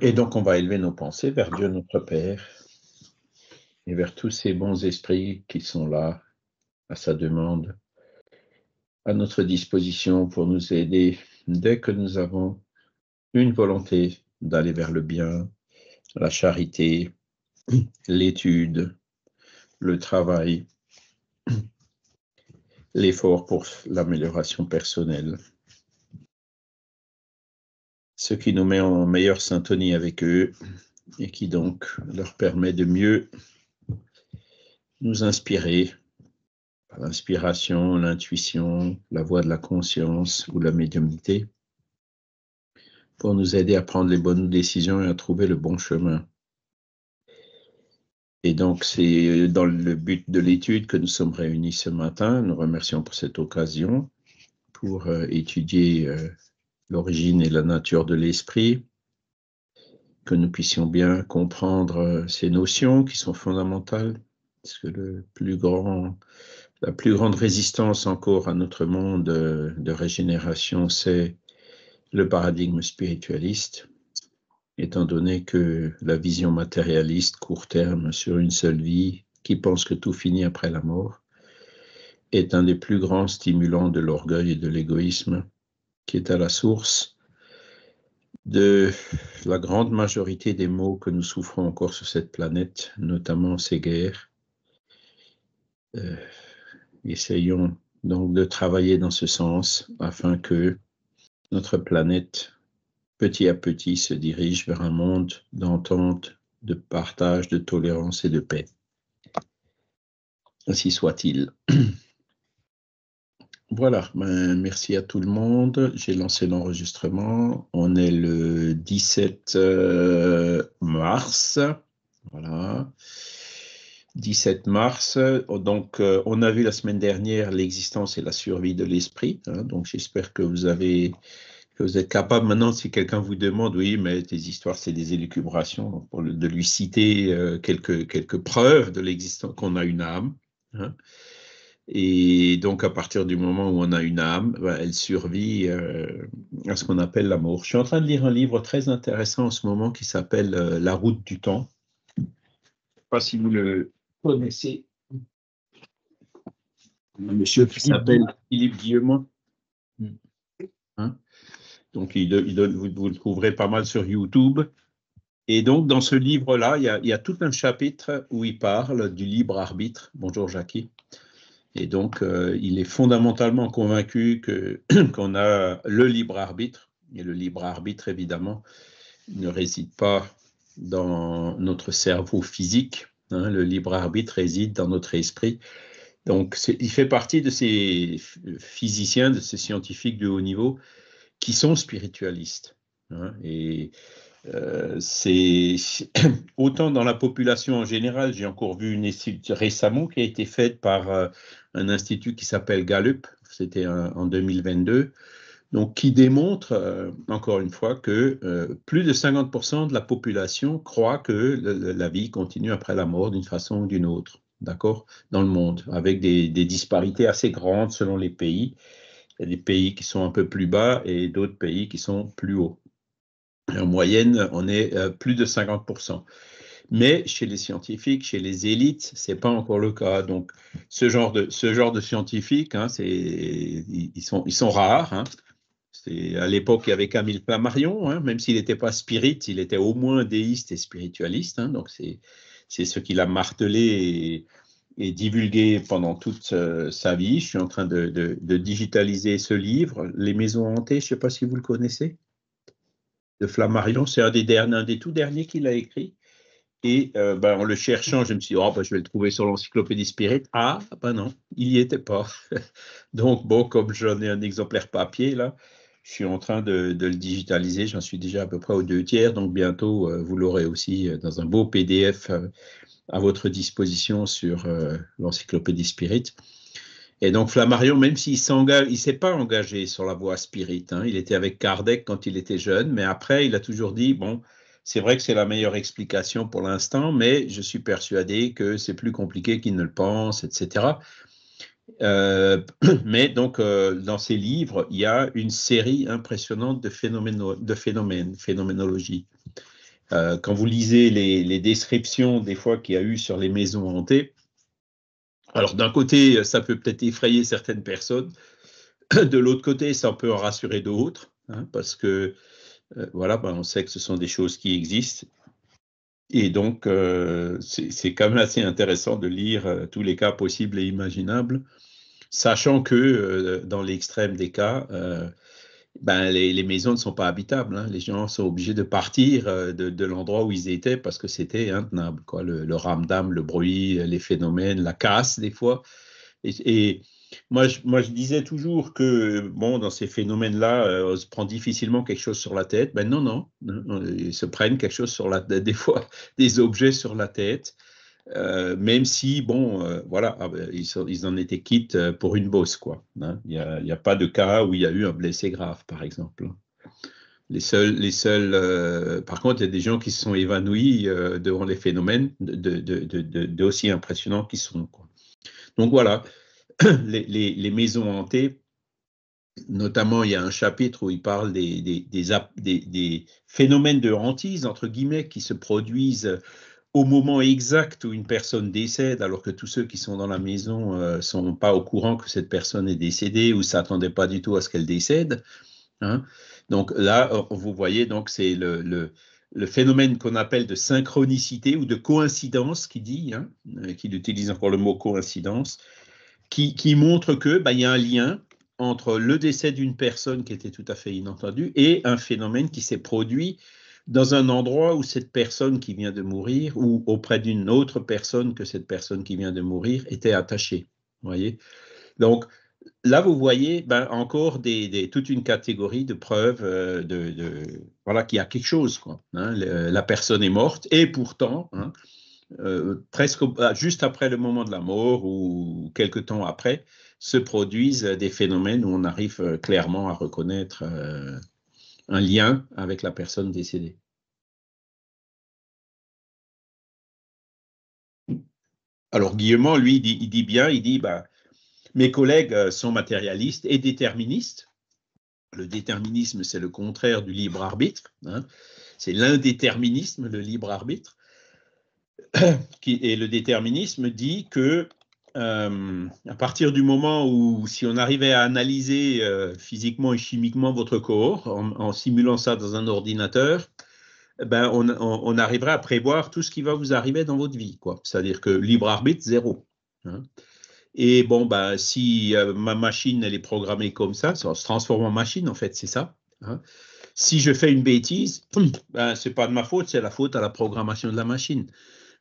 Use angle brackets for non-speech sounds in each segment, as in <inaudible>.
Et donc, on va élever nos pensées vers Dieu notre Père et vers tous ces bons esprits qui sont là à sa demande, à notre disposition pour nous aider dès que nous avons une volonté d'aller vers le bien, la charité, l'étude, le travail, <clears throat> l'effort pour l'amélioration personnelle ce qui nous met en meilleure syntonie avec eux et qui donc leur permet de mieux nous inspirer par l'inspiration, l'intuition, la voix de la conscience ou la médiumnité pour nous aider à prendre les bonnes décisions et à trouver le bon chemin. Et donc, c'est dans le but de l'étude que nous sommes réunis ce matin. Nous remercions pour cette occasion pour euh, étudier euh, l'origine et la nature de l'esprit, que nous puissions bien comprendre euh, ces notions qui sont fondamentales, parce que le plus grand, la plus grande résistance encore à notre monde euh, de régénération, c'est le paradigme spiritualiste, étant donné que la vision matérialiste court terme sur une seule vie, qui pense que tout finit après la mort, est un des plus grands stimulants de l'orgueil et de l'égoïsme qui est à la source de la grande majorité des maux que nous souffrons encore sur cette planète, notamment ces guerres. Euh, essayons donc de travailler dans ce sens afin que notre planète, petit à petit, se dirige vers un monde d'entente, de partage, de tolérance et de paix. Ainsi soit-il. <clears throat> Voilà, ben, merci à tout le monde. J'ai lancé l'enregistrement. On est le 17 euh, mars. Voilà. 17 mars. Donc, euh, on a vu la semaine dernière l'existence et la survie de l'esprit. Hein. donc, j'espère que vous avez vous êtes capable maintenant, si quelqu'un vous demande, oui, mais tes histoires, c'est des élucubrations, de lui citer euh, quelques, quelques preuves de l'existence qu'on a une âme. Hein. Et donc, à partir du moment où on a une âme, ben, elle survit euh, à ce qu'on appelle la mort. Je suis en train de lire un livre très intéressant en ce moment qui s'appelle euh, La route du temps. Je ne sais pas si vous le connaissez. Monsieur qui s'appelle Philippe Guillemont. Hmm. Hein? donc, vous, le trouverez pas mal sur YouTube. Et donc, dans ce livre-là, il, il y a tout un chapitre où il parle du libre arbitre. Bonjour, Jackie et donc, euh, il est fondamentalement convaincu <clears throat> qu'on a le libre arbitre. Et le libre arbitre, évidemment, ne réside pas dans notre cerveau physique. Hein. le libre arbitre réside dans notre esprit. Donc, il fait partie de ces physiciens, de ces scientifiques de haut niveau qui sont spiritualistes. Hein. et euh, c'est <clears throat> autant dans la population en général, j'ai encore vu une étude récemment qui a été faite par euh, un institut qui s'appelle Gallup, c'était en 2022, donc qui démontre euh, encore une fois que plus de 50% de la population croit que la vie continue après la mort d'une façon ou d'une autre, d'accord, dans le monde, avec des, des, disparités assez grandes selon les pays. Il y a des pays qui sont un peu plus bas et d'autres pays qui sont plus hauts. En moyenne, on est euh, plus de 50%. Mais chez les scientifiques, chez les élites, ce n'est pas encore le cas. Donc, ce genre de, ce scientifiques, hein, ils, sont, rares. Hein. À l'époque, il y avait Camille Flammarion, hein. même s'il n'était pas spirit, il était au moins déiste et spiritualiste. donc, c'est ce qu'il a martelé et, divulgué pendant toute euh, sa vie. Je suis en train de, de digitaliser ce livre, Les Maisons Hantées. Je ne sais pas si vous le connaissez de Flammarion. C'est un des derniers, des tout derniers qu'il a écrit. Et euh, ben, en le cherchant, je me suis dit, oh, ben, je vais le trouver sur l'encyclopédie Spirit. Ah, ben non, il n'y était pas. <laughs> Donc, bon, comme j'en ai un exemplaire papier, là, je suis en train de, le digitaliser. J'en suis déjà à peu près aux deux tiers. Donc, bientôt, euh, vous l'aurez aussi euh, dans un beau PDF à votre disposition sur l'encyclopédie Spirit. Et donc Flammarion, même s'il s'engage, s'est pas engagé sur la voie spirit. Hein. Il était avec Kardec quand il était jeune, mais après, il a toujours dit bon, c'est vrai que c'est la meilleure explication pour l'instant, mais je suis persuadé que c'est plus compliqué qu'il ne le pense, etc. Euh, <clears throat> mais donc, euh, dans ses livres, il y a une série impressionnante de, phénomènes, de phénomènes, phénoménologie. Euh, quand vous lisez les, les descriptions des fois qu'il y a eu sur les maisons hantées, alors d'un côté, ça peut peut-être effrayer certaines personnes. <clears throat> De l'autre côté, ça peut en rassurer d'autres, hein, parce que euh, voilà, ben, on sait que ce sont des choses qui existent. Et donc, euh, c'est quand même assez intéressant de lire euh, tous les cas possibles et imaginables, sachant que dans l'extrême des cas, ben, les, maisons ne sont pas habitables. Hein. Les gens sont obligés de partir euh, de, l'endroit où ils étaient parce que c'était intenable. Le, le ramdam, le bruit, les phénomènes, la casse des fois. Et, moi, je, moi, je, disais toujours que bon, dans ces phénomènes-là, euh, on se prend difficilement quelque chose sur la tête. Ben non, non, ils se prennent quelque chose sur la des fois <laughs> des objets sur la tête. Euh, même si, bon, euh, voilà, ah ben, ils, en étaient quittes euh, pour une bosse, quoi. Hein. Il n'y a, pas de cas où il y a eu un blessé grave, par exemple. Hein. Les seuls, les seuls par contre, il y a des gens qui se sont évanouis devant les phénomènes de, impressionnants qu'ils sont. Donc voilà, <clears throat> les, maisons hantées, notamment il y a un chapitre où il parle des, des phénomènes de hantise, entre guillemets, qui se produisent au moment exact où une personne décède, alors que tous ceux qui sont dans la maison ne euh, sont pas au courant que cette personne est décédée ou s'attendaient pas du tout à ce qu'elle décède. Hein. Donc là, vous voyez, donc c'est le, le, phénomène qu'on appelle de synchronicité ou de coïncidence, qui dit, hein, euh, qui utilise encore le mot coïncidence, qui, montre que bah, y a un lien entre le décès d'une personne qui était tout à fait inentendue et un phénomène qui s'est produit dans un endroit où cette personne qui vient de mourir ou auprès d'une autre personne que cette personne qui vient de mourir était attachée. Voyez Donc là, vous voyez ben, encore des, toute une catégorie de preuves euh, de, voilà, qu'il y a quelque chose. Quoi, hein, la personne est morte et pourtant, hein, euh, presque ah, juste après le moment de la mort ou quelque temps après, se produisent des phénomènes où on arrive euh, clairement à reconnaître un lien avec la personne décédée. Alors Guillemont, lui, il dit, bien, il dit, bah, mes collègues euh, sont matérialistes et déterministes. Le déterminisme, c'est le contraire du libre arbitre. Hein. C'est l'indéterminisme, le libre arbitre. <coughs> Et le déterminisme dit que euh, à partir du moment où, si on arrivait à analyser euh, physiquement et chimiquement votre corps en, simulant ça dans un ordinateur, eh ben on, arriverait à prévoir tout ce qui va vous arriver dans votre vie, quoi. C'est-à-dire que libre arbitre zéro. Hein. Et bon, ben, si euh, ma machine elle est programmée comme ça, ça se transforme en machine en fait, c'est ça. Hein. Si je fais une bêtise, ben, c'est pas de ma faute, c'est la faute à la programmation de la machine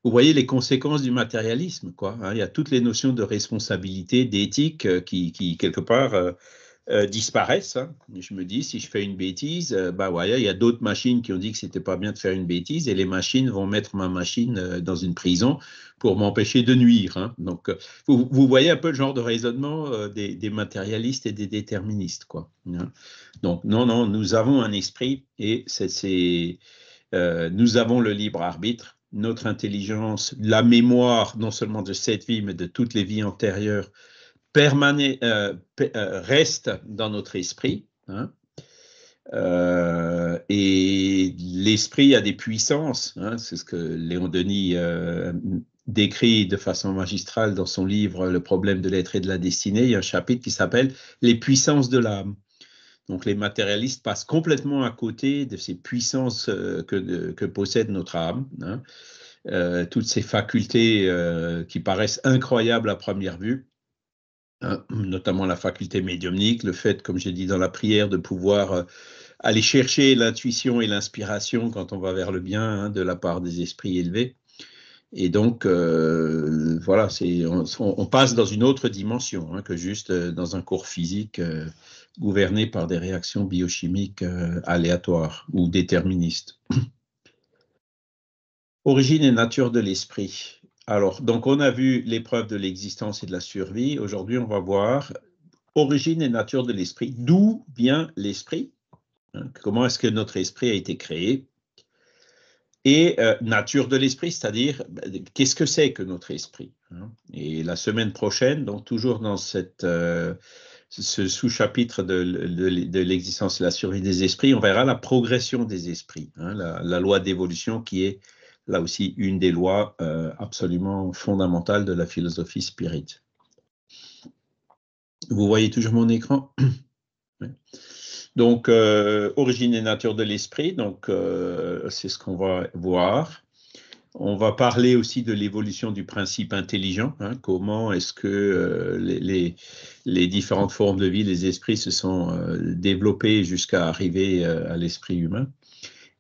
vous voyez les conséquences du matérialisme, quoi. Hein. Il y a toutes les notions de responsabilité, d'éthique euh, qui, quelque part, euh, euh, disparaissent. Hein. Je me dis, si je fais une bêtise, bah ouais, il y a d'autres machines qui ont dit que c'était pas bien de faire une bêtise, et les machines vont mettre ma machine dans une prison pour m'empêcher de nuire. Hein. Donc, vous, voyez un peu le genre de raisonnement des, matérialistes et des déterministes, quoi. Donc, non, non, nous avons un esprit et c'est, nous avons le libre arbitre notre intelligence, la mémoire non seulement de cette vie, mais de toutes les vies antérieures, euh, euh, reste dans notre esprit. Hein. Euh, et l'esprit a des puissances, hein. c'est ce que Léon Denis décrit de façon magistrale dans son livre Le problème de l'être et de la destinée. Il y a un chapitre qui s'appelle Les puissances de l'âme. Donc les matérialistes passent complètement à côté de ces puissances euh, que, possède notre âme, hein. euh, toutes ces facultés euh, qui paraissent incroyables à première vue, hein, notamment la faculté médiumnique, le fait, comme j'ai dit dans la prière, de pouvoir aller chercher l'intuition et l'inspiration quand on va vers le bien hein, de la part des esprits élevés. Et donc, voilà, on, on, passe dans une autre dimension que juste dans un cours physique gouverné par des réactions biochimiques euh, aléatoires ou déterministes. <clears throat> Origine et nature de l'esprit. Alors, donc on a vu l'épreuve de l'existence et de la survie. Aujourd'hui, on va voir origine et nature de l'esprit. D'où vient l'esprit hein, Comment est-ce que notre esprit a été créé et euh, nature de l'esprit, c'est-à-dire ben, qu'est-ce que c'est que notre esprit. Hein? Et la semaine prochaine, donc toujours dans cette euh, ce sous-chapitre de, l'existence et la survie des esprits, on verra la progression des esprits, hein, la, loi d'évolution qui est là aussi une des lois euh, absolument fondamentales de la philosophie spirit. Vous voyez toujours mon écran <clears throat> Donc, euh, origine et nature de l'esprit, donc euh, c'est ce qu'on va voir. On va parler aussi de l'évolution du principe intelligent. Hein. comment est-ce que euh, les, différentes formes de vie, les esprits se sont euh, développés jusqu'à arriver euh, à l'esprit humain.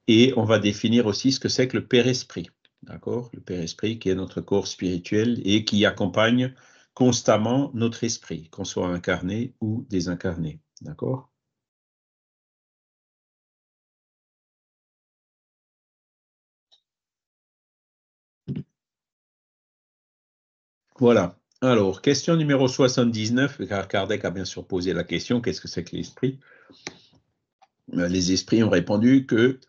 Et on va définir aussi ce que c'est que le père-esprit. D'accord Le père-esprit qui est notre corps spirituel et qui accompagne constamment notre esprit, qu'on soit incarné ou désincarné. D'accord Voilà. Alors, question numéro 79, car Kardec a bien sûr posé la question, qu'est-ce que c'est que l'esprit euh, Les esprits ont répondu que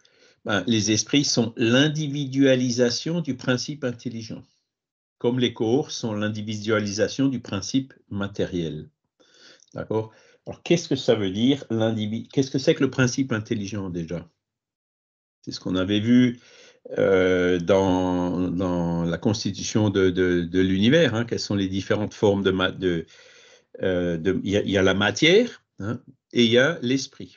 ben, les esprits sont l'individualisation du principe intelligent, comme les corps sont l'individualisation du principe matériel. D'accord Alors, qu'est-ce que ça veut dire Qu'est-ce que c'est que le principe intelligent déjà C'est ce qu'on avait vu euh, dans, la constitution de, l'univers. Hein, quelles sont les différentes formes de... Euh, il y, a la matière hein, et il y a l'esprit.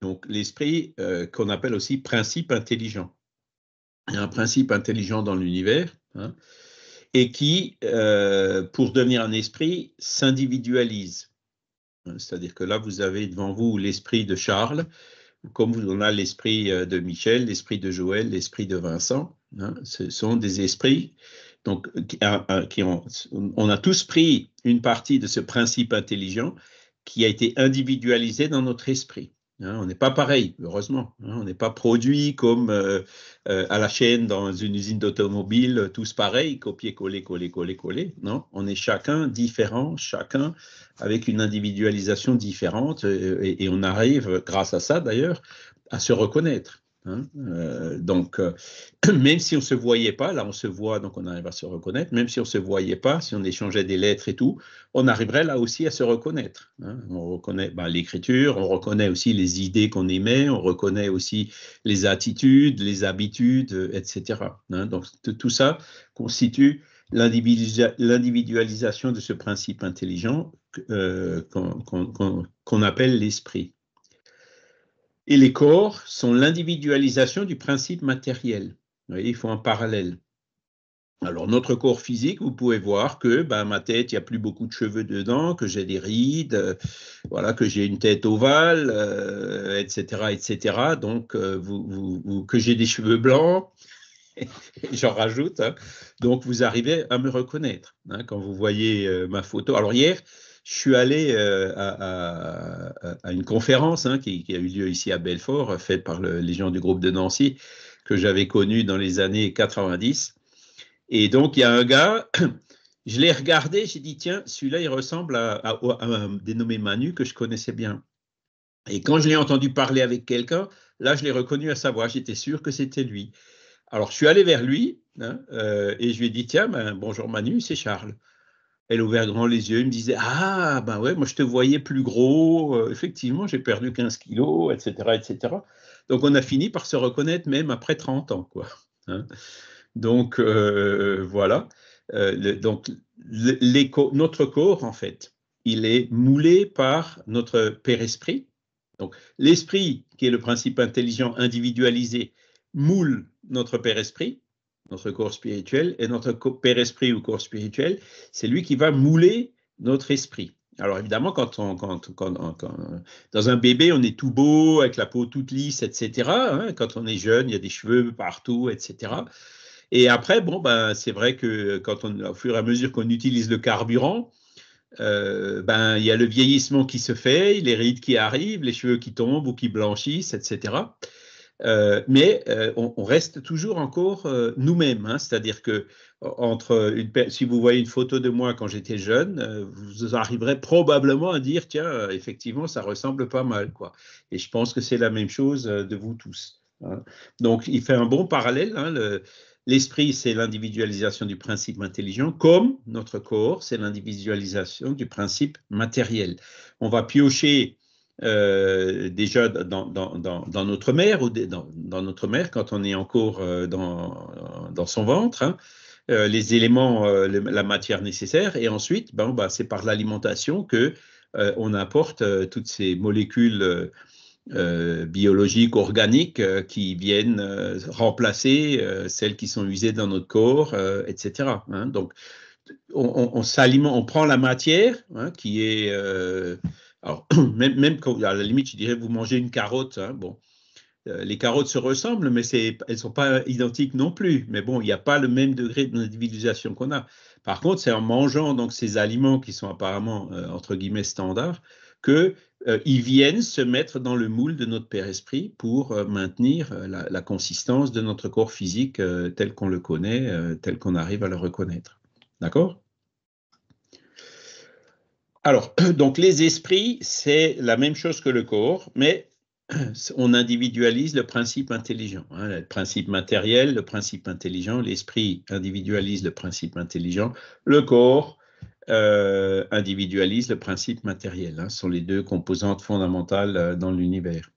Donc l'esprit euh, qu'on appelle aussi principe intelligent. Il y a un principe intelligent dans l'univers hein, et qui, pour devenir un esprit, s'individualise. C'est-à-dire que là, vous avez devant vous l'esprit de Charles comme on a l'esprit euh, de Michel, l'esprit de Joël, l'esprit de Vincent, hein, ce sont des esprits. Donc, qui on a tous pris une partie de ce principe intelligent qui a été individualisé dans notre esprit. Hein, on n'est pas pareil, heureusement. Hein, on n'est pas produit comme euh, euh, à la chaîne dans une usine d'automobile, euh, tous pareils, copier, coller, coller, coller, coller. Non, on est chacun différent, chacun avec une individualisation différente, et on arrive, grâce à ça d'ailleurs, à se reconnaître. Hein, euh, donc, euh, <clears throat> même si on ne se voyait pas, là on se voit, donc on arrive à se reconnaître, même si on ne se voyait pas, si on échangeait des lettres et tout, on arriverait là aussi à se reconnaître. Hein. on reconnaît ben, l'écriture, on reconnaît aussi les idées qu'on aimait on reconnaît aussi les attitudes, les habitudes, euh, etc. Hein. donc tout ça constitue l'individualisation de ce principe intelligent qu'on appelle l'esprit et les corps sont l'individualisation du principe matériel. Vous voyez, un parallèle. Alors, notre corps physique, vous pouvez voir que ben, ma tête, il n'y a plus beaucoup de cheveux dedans, que j'ai des rides, euh, voilà, que j'ai une tête ovale, etc., euh, etc. Donc, euh, vous, que j'ai des cheveux blancs, <laughs> j'en rajoute. Hein. Donc, vous arrivez à me reconnaître hein, quand vous voyez ma photo. Alors, hier, je suis allé euh, à, une conférence hein, qui, a eu lieu ici à Belfort, euh, faite par les gens du groupe de Nancy, que j'avais connu dans les années 90. Et donc, il y a un gars, <clears throat> je l'ai regardé, j'ai dit, tiens, celui-là, il ressemble à, un dénommé Manu que je connaissais bien. Et quand je l'ai entendu parler avec quelqu'un, là, je l'ai reconnu à sa voix, j'étais sûr que c'était lui. Alors, je suis allé vers lui hein, euh, et je lui ai dit, tiens, ben, bonjour Manu, c'est Charles. Elle ouvert grand les yeux, et me disait Ah, ben ouais, moi je te voyais plus gros, euh, effectivement, j'ai perdu 15 kilos, etc., etc. Donc on a fini par se reconnaître même après 30 ans, quoi. Hein. donc euh, voilà. Euh, donc notre corps, en fait, il est moulé par notre père-esprit. Donc l'esprit, qui est le principe intelligent individualisé, moule notre père-esprit notre corps spirituel, et notre père esprit ou corps spirituel, c'est lui qui va mouler notre esprit. Alors évidemment, quand on, quand, quand, dans un bébé, on est tout beau, avec la peau toute lisse, etc. Hein, quand on est jeune, il y a des cheveux partout, etc. Et après, bon, ben, c'est vrai que quand on, au fur et à mesure qu'on utilise le carburant, euh, ben, il y a le vieillissement qui se fait, les rides qui arrivent, les cheveux qui tombent ou qui blanchissent, etc. Euh, mais euh, on, reste toujours encore euh, nous-mêmes. Hein. C'est-à-dire que entre si vous voyez une photo de moi quand j'étais jeune, vous arriverez probablement à dire tiens, effectivement, ça ressemble pas mal. Quoi. Et je pense que c'est la même chose de vous tous. Hein. Donc, il fait un bon parallèle. Hein, l'esprit, c'est l'individualisation du principe intelligent, comme notre corps, c'est l'individualisation du principe matériel. On va piocher euh, déjà dans, notre mère ou dans, notre mère quand on est encore euh, dans, son ventre, hein. euh, les éléments, la matière nécessaire, et ensuite, ben, bah, c'est par l'alimentation que on apporte toutes ces molécules biologiques, organiques qui viennent remplacer celles qui sont usées dans notre corps, etc. Hein. donc, on, on s'alimente, on prend la matière hein, qui est alors, <clears throat> même, quand, à la limite, je dirais, vous mangez une carotte, hein, bon, euh, les carottes se ressemblent, mais elles ne sont pas identiques non plus. Mais bon, il n'y a pas le même degré d'individualisation qu'on a. Par contre, c'est en mangeant donc ces aliments qui sont apparemment, euh, entre guillemets, standards, qu'ils euh, viennent se mettre dans le moule de notre père-esprit pour maintenir la, consistance de notre corps physique tel qu'on le connaît, tel qu'on arrive à le reconnaître. D'accord alors, <clears throat> donc les esprits, c'est la même chose que le corps, mais <clears throat> on individualise le principe intelligent, hein, le principe matériel, le principe intelligent, l'esprit individualise le principe intelligent, le corps euh, individualise le principe matériel. Hein, ce sont les deux composantes fondamentales euh, dans l'univers.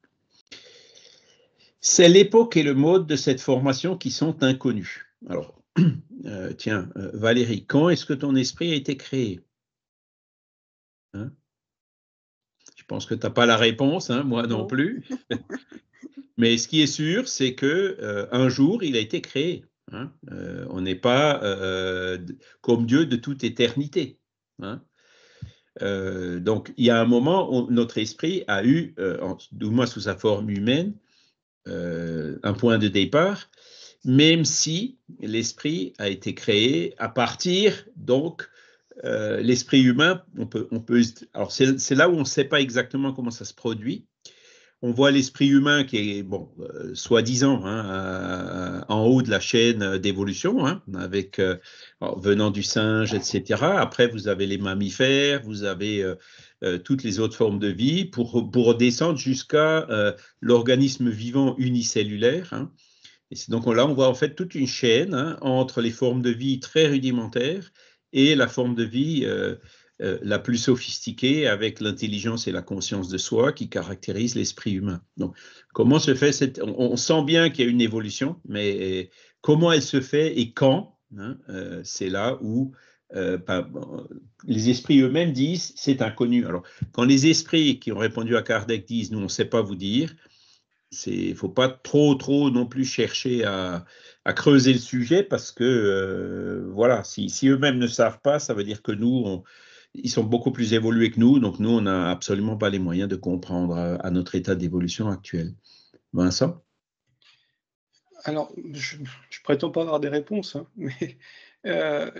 C'est l'époque et le mode de cette formation qui sont inconnus. Alors, <clears throat> euh, tiens, Valérie, quand est-ce que ton esprit a été créé Hein? je pense que tu n'as pas la réponse, hein, moi non, plus. <laughs> Mais ce qui est sûr, c'est que euh, un jour, il a été créé. Hein. Euh, on n'est pas euh, comme Dieu de toute éternité. donc, il y a un moment où notre esprit a eu, du moins sous sa forme humaine, un point de départ, même si l'esprit a été créé à partir donc euh, l'esprit humain, on peut, on c'est là où on ne sait pas exactement comment ça se produit. On voit l'esprit humain qui est, bon, euh, soi-disant, hein, euh, en haut de la chaîne d'évolution, hein, avec venant du singe, etc. Après, vous avez les mammifères, vous avez toutes les autres formes de vie pour, pour descendre jusqu'à l'organisme vivant unicellulaire. Hein. donc là, on voit en fait toute une chaîne entre les formes de vie très rudimentaires et la forme de vie euh, euh, la plus sophistiquée avec l'intelligence et la conscience de soi qui caractérise l'esprit humain. Donc, comment se fait cette... On, sent bien qu'il y a une évolution, mais euh, comment elle se fait et quand hein, C'est là où les esprits eux-mêmes disent c'est inconnu. Alors, quand les esprits qui ont répondu à Kardec disent nous on ne sait pas vous dire, il ne faut pas trop, trop non plus chercher à, à creuser le sujet parce que, euh, voilà, si, eux-mêmes ne savent pas, ça veut dire que nous, ils sont beaucoup plus évolués que nous, donc nous, on n'a absolument pas les moyens de comprendre euh, à, notre état d'évolution actuel. Vincent Alors, je ne prétends pas avoir des réponses, hein, <laughs> mais euh,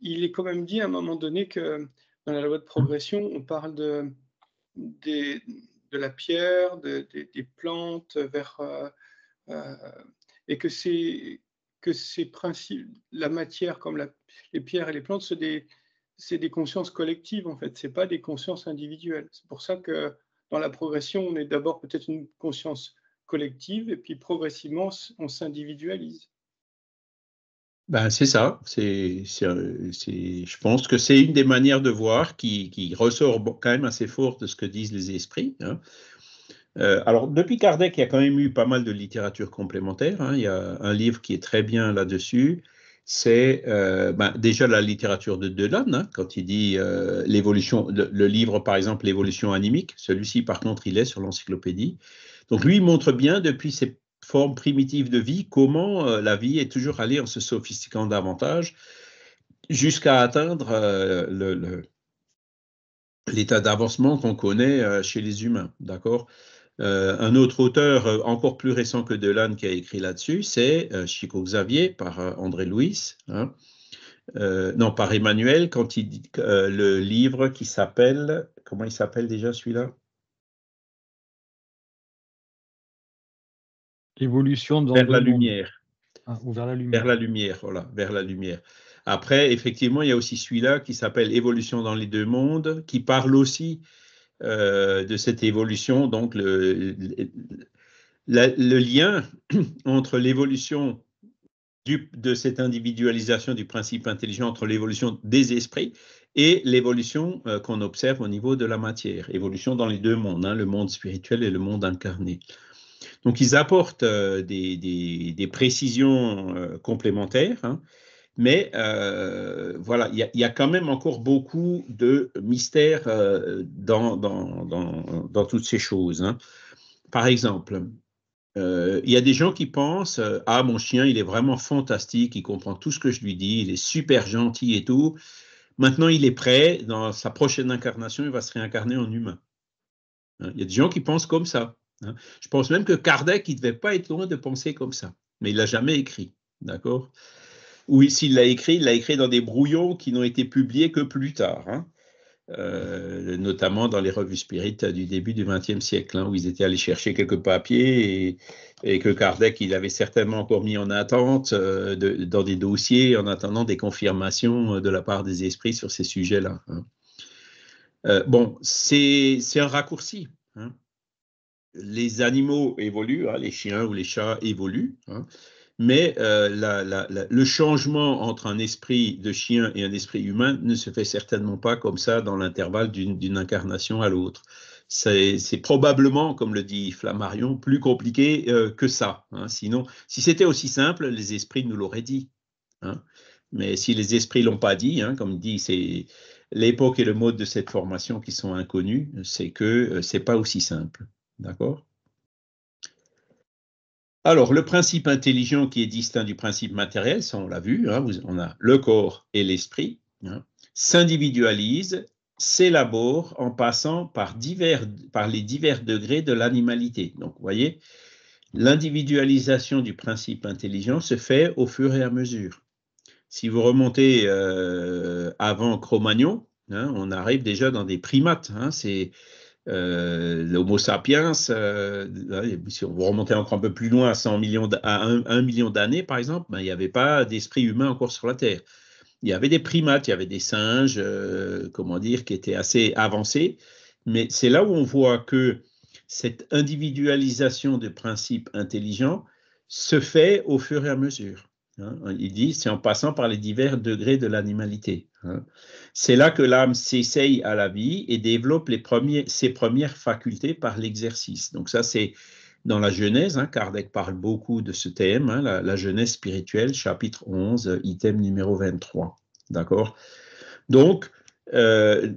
il est quand même dit à un moment donné que dans la loi de progression, on parle de, de la pierre, des, plantes, vers, et que c'est que ces principes, la matière comme les pierres et les plantes, c'est des, des, consciences collectives en fait, ce pas des consciences individuelles. C'est pour ça que dans la progression, on est d'abord peut-être une conscience collective et puis progressivement, on s'individualise. Ben, c'est ça. Euh, c'est, je pense que c'est une des manières de voir qui, ressort quand même assez fort de ce que disent les esprits. Hein. Euh, alors, depuis Kardec, il y a quand même eu pas mal de littérature complémentaire. Hein. Il y a un livre qui est très bien là-dessus. C'est euh, ben, déjà la littérature de Delon, hein, quand il dit euh, l'évolution, le, livre par exemple L'évolution animique, celui-ci par contre il est sur l'encyclopédie. Donc lui montre bien depuis ses formes primitives de vie comment la vie est toujours allée en se sophistiquant davantage jusqu'à atteindre l'état d'avancement qu'on connaît chez les humains, d'accord euh, un autre auteur euh, encore plus récent que Delanne qui a écrit là-dessus, c'est euh, Chico Xavier par André Louis, hein. non par Emmanuel, quand il dit le livre qui s'appelle, comment il s'appelle déjà celui-là L'évolution dans la lumière. Ah, vers la lumière. Vers la lumière, voilà, vers la lumière. Après, effectivement, il y a aussi celui-là qui s'appelle Évolution dans les deux mondes, qui parle aussi euh, de cette évolution, donc le, lien <clears throat> entre l'évolution de cette individualisation du principe intelligent, entre l'évolution des esprits et l'évolution euh, qu'on observe au niveau de la matière, évolution dans les deux mondes, hein, le monde spirituel et le monde incarné. Donc ils apportent euh, des, précisions complémentaires. Hein, mais euh, voilà, il y, a quand même encore beaucoup de mystères euh, dans, toutes ces choses. Hein. Par exemple, euh, il y a des gens qui pensent Ah, mon chien, il est vraiment fantastique, il comprend tout ce que je lui dis, il est super gentil et tout. Maintenant, il est prêt, dans sa prochaine incarnation, il va se réincarner en humain. Hein, il y a des gens qui pensent comme ça. Hein. Je pense même que Kardec, il ne devait pas être loin de penser comme ça, mais il ne l'a jamais écrit. D'accord ou s'il l'a écrit, il l'a écrit dans des brouillons qui n'ont été publiés que plus tard, hein. euh, notamment dans les revues spirites du début du XXe siècle, hein, où ils étaient allés chercher quelques papiers et, que Kardec, il avait certainement encore mis en attente euh, dans des dossiers en attendant des confirmations euh, de la part des esprits sur ces sujets-là. Hein. bon, c'est un raccourci les animaux évoluent, les chiens ou les chats évoluent mais euh, le changement entre un esprit de chien et un esprit humain ne se fait certainement pas comme ça dans l'intervalle d'une incarnation à l'autre. C'est probablement, comme le dit Flammarion, plus compliqué euh, que ça. Hein. Sinon, si c'était aussi simple, les esprits nous l'auraient dit. Hein. Mais si les esprits l'ont pas dit, hein, comme dit, c'est l'époque et le mode de cette formation qui sont inconnus, c'est que euh, c'est pas aussi simple. D'accord alors, le principe intelligent qui est distinct du principe matériel, ça on l'a vu, hein, on a le corps et l'esprit, hein, s'individualise, s'élabore en passant par, les divers degrés de l'animalité. Donc, vous voyez, l'individualisation du principe intelligent se fait au fur et à mesure. Si vous remontez euh, avant Cro-Magnon, hein, on arrive déjà dans des primates. c'est euh, L'Homo sapiens, euh, si on remontait encore un peu plus loin, à, 100 millions à 1, million d'années, par exemple, ben, il n'y avait pas d'esprit humain encore sur la Terre. Il y avait des primates, il y avait des singes, euh, comment dire, qui étaient assez avancés. Mais c'est là où on voit que cette individualisation de principes intelligents se fait au fur et à mesure. Hein. il dit, c'est en passant par les divers degrés de l'animalité. Hein. C'est là que l'âme s'essaye à la vie et développe les premiers, ses premières facultés par l'exercice. Donc ça, c'est dans la Genèse. Hein. Kardec parle beaucoup de ce thème, la, la, Genèse spirituelle, chapitre 11, item numéro 23. D'accord Donc, euh,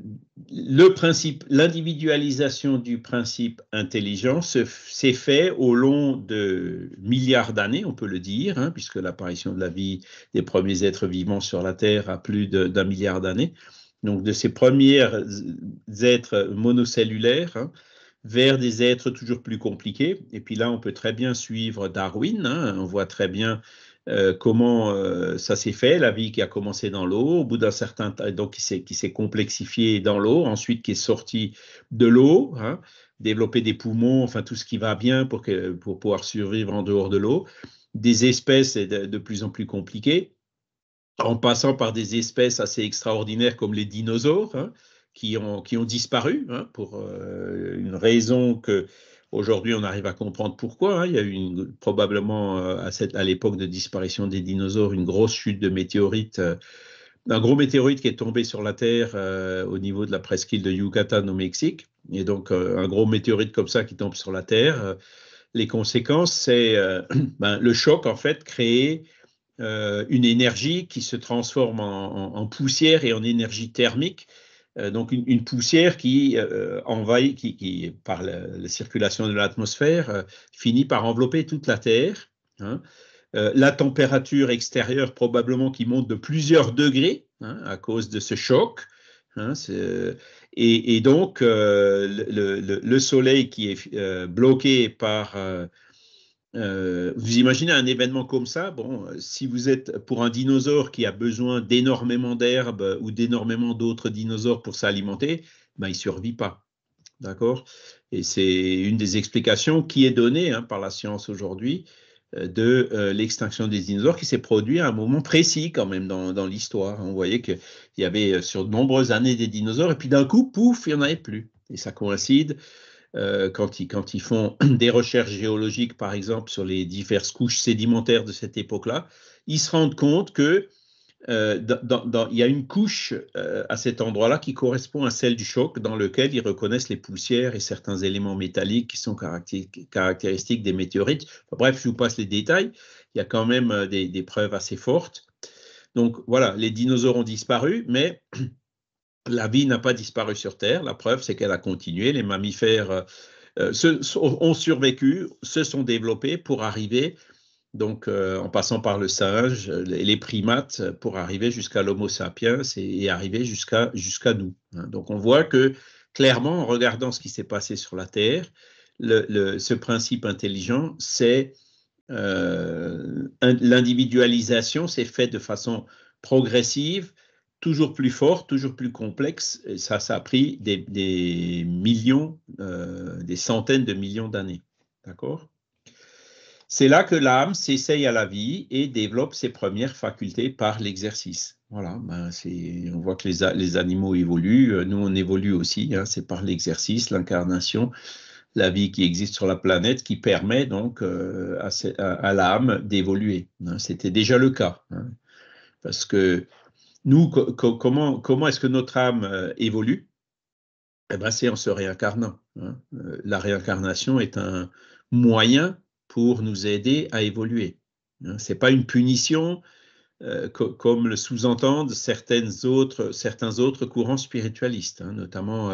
le principe, l'individualisation du principe intelligent s'est fait au long de milliards d'années, on peut le dire, hein, puisque l'apparition de la vie des premiers êtres vivants sur la Terre a plus d'un milliard d'années. Donc de ces premiers êtres monocellulaires hein, vers des êtres toujours plus compliqués. Et puis là, on peut très bien suivre Darwin. Hein, on voit très bien euh, comment euh, ça s'est fait, la vie qui a commencé dans l'eau, au bout d'un certain temps, donc qui s'est complexifiée dans l'eau, ensuite qui est sortie de l'eau, hein, développer des poumons, enfin tout ce qui va bien pour, que, pour pouvoir survivre en dehors de l'eau, des espèces de, plus en plus compliquées, en passant par des espèces assez extraordinaires comme les dinosaures, hein, qui, ont, qui ont disparu hein, pour euh, une raison que Aujourd'hui, on arrive à comprendre pourquoi. Hein. Il y a eu probablement euh, à, à l'époque de disparition des dinosaures une grosse chute de météorites, euh, un gros météorite qui est tombé sur la Terre euh, au niveau de la presqu'île de Yucatan au Mexique. Et donc, un gros météorite comme ça qui tombe sur la Terre, les conséquences, c'est <clears throat> ben, le choc en fait créer une énergie qui se transforme en poussière et en énergie thermique euh, donc une, poussière qui euh, envahit, qui, qui par la, circulation de l'atmosphère, euh, finit par envelopper toute la Terre. Hein. la température extérieure probablement qui monte de plusieurs degrés hein, à cause de ce choc. Hein, et, donc, le, soleil qui est bloqué par euh, vous imaginez un événement comme ça Bon, euh, si vous êtes pour un dinosaure qui a besoin d'énormément d'herbes euh, ou d'énormément d'autres dinosaures pour s'alimenter, ben, il ne survit pas. D'accord Et c'est une des explications qui est donnée hein, par la science aujourd'hui de l'extinction des dinosaures qui s'est produite à un moment précis quand même dans, dans l'histoire. On hein. voyait qu'il y avait sur de nombreuses années des dinosaures et puis d'un coup, pouf, il n'y en avait plus. Et ça coïncide euh, quand, ils, font <clears throat> des recherches géologiques, par exemple, sur les diverses couches sédimentaires de cette époque-là, ils se rendent compte que euh, y a une couche euh, à cet endroit-là qui correspond à celle du choc dans lequel ils reconnaissent les poussières et certains éléments métalliques qui sont caractéristiques des météorites. bref, je vous passe les détails. Il y a quand même des preuves assez fortes. Donc voilà, les dinosaures ont disparu, mais <clears throat> la vie n'a pas disparu sur Terre. La preuve, c'est qu'elle a continué. Les mammifères euh, euh, ont survécu, se sont développés pour arriver, donc euh, en passant par le singe, les, primates, pour arriver jusqu'à l'Homo sapiens et, arriver jusqu'à jusqu'à nous. Hein. Donc on voit que clairement, en regardant ce qui s'est passé sur la Terre, ce principe intelligent, c'est l'individualisation, c'est fait de façon progressive toujours plus fort, toujours plus complexe. ça, ça a pris des, millions, euh, des centaines de millions d'années. D'accord C'est là que l'âme s'essaye à la vie et développe ses premières facultés par l'exercice. Voilà, ben on voit que les, les, animaux évoluent, euh, nous on évolue aussi, hein, c'est par l'exercice, l'incarnation, la vie qui existe sur la planète qui permet donc euh, à, l'âme d'évoluer. Hein. C'était déjà le cas, hein, parce que nous, comment, est-ce que notre âme euh, évolue eh ben, C'est en se réincarnant. Hein. Euh, la réincarnation est un moyen pour nous aider à évoluer. Hein. Ce n'est pas une punition, euh, comme le sous-entendent certains autres courants spiritualistes, hein, notamment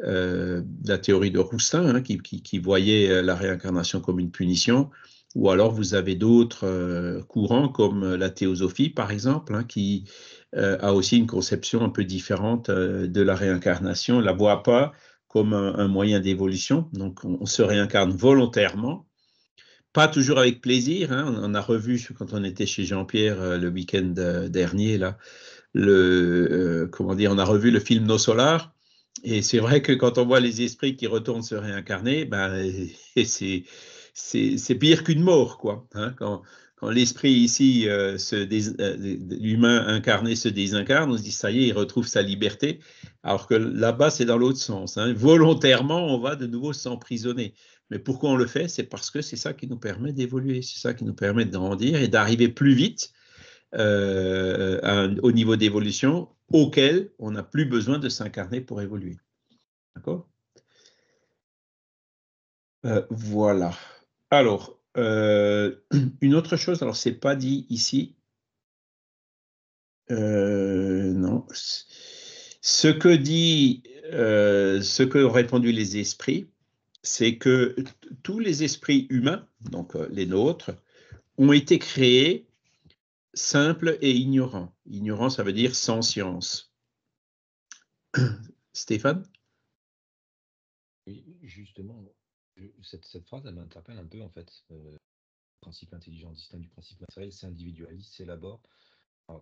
la théorie de Roustin, qui, voyait la réincarnation comme une punition. Ou alors vous avez d'autres euh, courants comme euh, la théosophie, par exemple, hein, qui euh, a aussi une conception un peu différente de la réincarnation, ne la voit pas comme un, moyen d'évolution. Donc on, se réincarne volontairement, pas toujours avec plaisir. Hein. on, a revu quand on était chez Jean-Pierre le week-end dernier, là, le, comment dire, on a revu le film Nos Solars. Et c'est vrai que quand on voit les esprits qui retournent se réincarner, ben, <laughs> c'est c'est pire qu'une mort, quoi. Hein, quand, l'esprit ici, euh, euh, l'humain incarné se désincarne, on se dit ça y est, il retrouve sa liberté, alors que là-bas, c'est dans l'autre sens. Hein. Volontairement, on va de nouveau s'emprisonner. Mais pourquoi on le fait C'est parce que c'est ça qui nous permet d'évoluer, c'est ça qui nous permet de grandir et d'arriver plus vite euh, au niveau d'évolution auquel on n'a plus besoin de s'incarner pour évoluer. D'accord Voilà. Alors, euh, <clears throat> une autre chose, alors c'est pas dit ici. Euh, non. Ce que dit, euh, ce que ont répondu les esprits, c'est que tous les esprits humains, donc les nôtres, ont été créés simples et ignorants. Ignorant, ça veut dire sans science. <clears throat> Stéphane Oui, justement, cette, phrase, elle m'interpelle un peu, en fait. Euh, le principe intelligent distinct du principe matériel, c'est individualiste, c'est l'abord.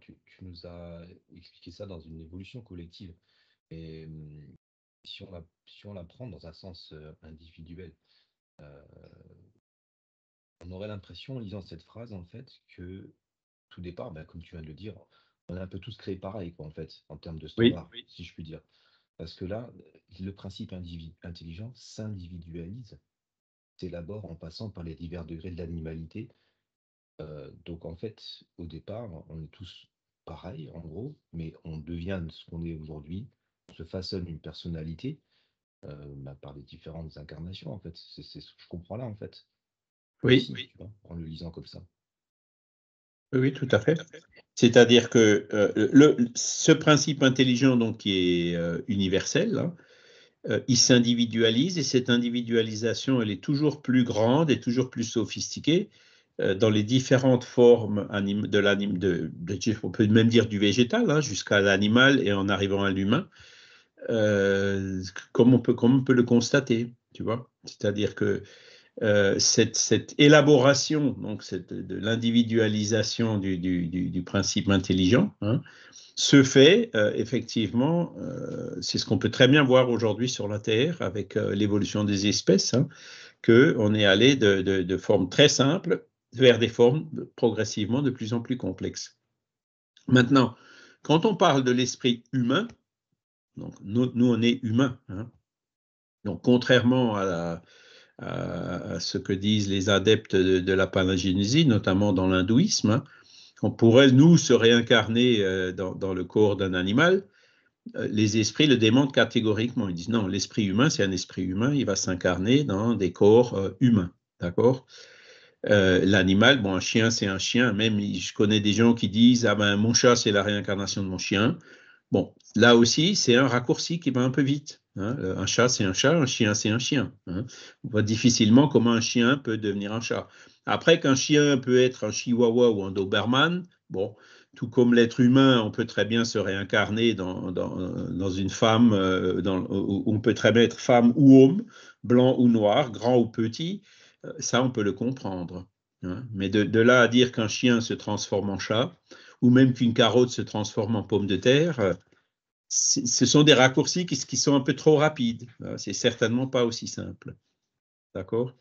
tu, nous as expliqué ça dans une évolution collective. Et hum, si on la, si on la prend dans un sens euh, individuel, euh, on aurait l'impression, en lisant cette phrase, en fait, que tout départ, ben, comme tu viens de le dire, on est un peu tous créés pareil, quoi, en fait, en termes de standard, si je puis dire. Parce que là, le principe intelligent s'individualise, s'élabore en passant par les divers degrés de l'animalité. Euh, donc en fait, au départ, on est tous pareils, en gros, mais on devient ce qu'on est aujourd'hui, on se façonne une personnalité euh, bah, par les différentes incarnations, en fait. C'est ce que je comprends là, en fait. Oui, en le lisant comme ça. Oui, tout à fait. C'est-à-dire que euh, ce principe intelligent, donc, qui est euh, universel, hein, euh, il s'individualise et cette individualisation, elle est toujours plus grande et toujours plus sophistiquée dans les différentes formes de l'anime, de, on peut même dire du végétal, hein, jusqu'à l'animal et en arrivant à l'humain, comme, on peut, comme on peut le constater, tu vois. C'est-à-dire que euh, cette, élaboration, donc cette, de l'individualisation du, principe intelligent, hein, se fait euh, effectivement, euh, c'est ce qu'on peut très bien voir aujourd'hui sur la Terre avec l'évolution des espèces, hein, qu'on est allé de, formes très simples vers des formes progressivement de plus en plus complexes. Maintenant, quand on parle de l'esprit humain, donc nous, on est humain, hein, donc contrairement à la, à, ce que disent les adeptes de, la panagénésie, notamment dans l'hindouisme. qu'on hein. pourrait, nous, se réincarner euh, dans, le corps d'un animal. Euh, les esprits le démentent catégoriquement. Ils disent non, l'esprit humain, c'est un esprit humain, il va s'incarner dans des corps euh, humains. D'accord L'animal, bon, un chien, c'est un chien. Même, je connais des gens qui disent ah ben, mon chat, c'est la réincarnation de mon chien. Bon, là aussi, c'est un raccourci qui va un peu vite. Hein. Euh, un chat, c'est un chat, un chien, c'est un chien. Hein. On voit difficilement comment un chien peut devenir un chat. Après qu'un chien peut être un chihuahua ou un doberman, bon, tout comme l'être humain, on peut très bien se réincarner dans, une femme, euh, euh, on peut très bien être femme ou homme, blanc ou noir, grand ou petit, ça on peut le comprendre. Hein. Mais de, là à dire qu'un chien se transforme en chat, ou même qu'une carotte se transforme en pomme de terre, euh, ce sont des raccourcis qui, sont un peu trop rapides. Euh, c'est certainement pas aussi simple. D'accord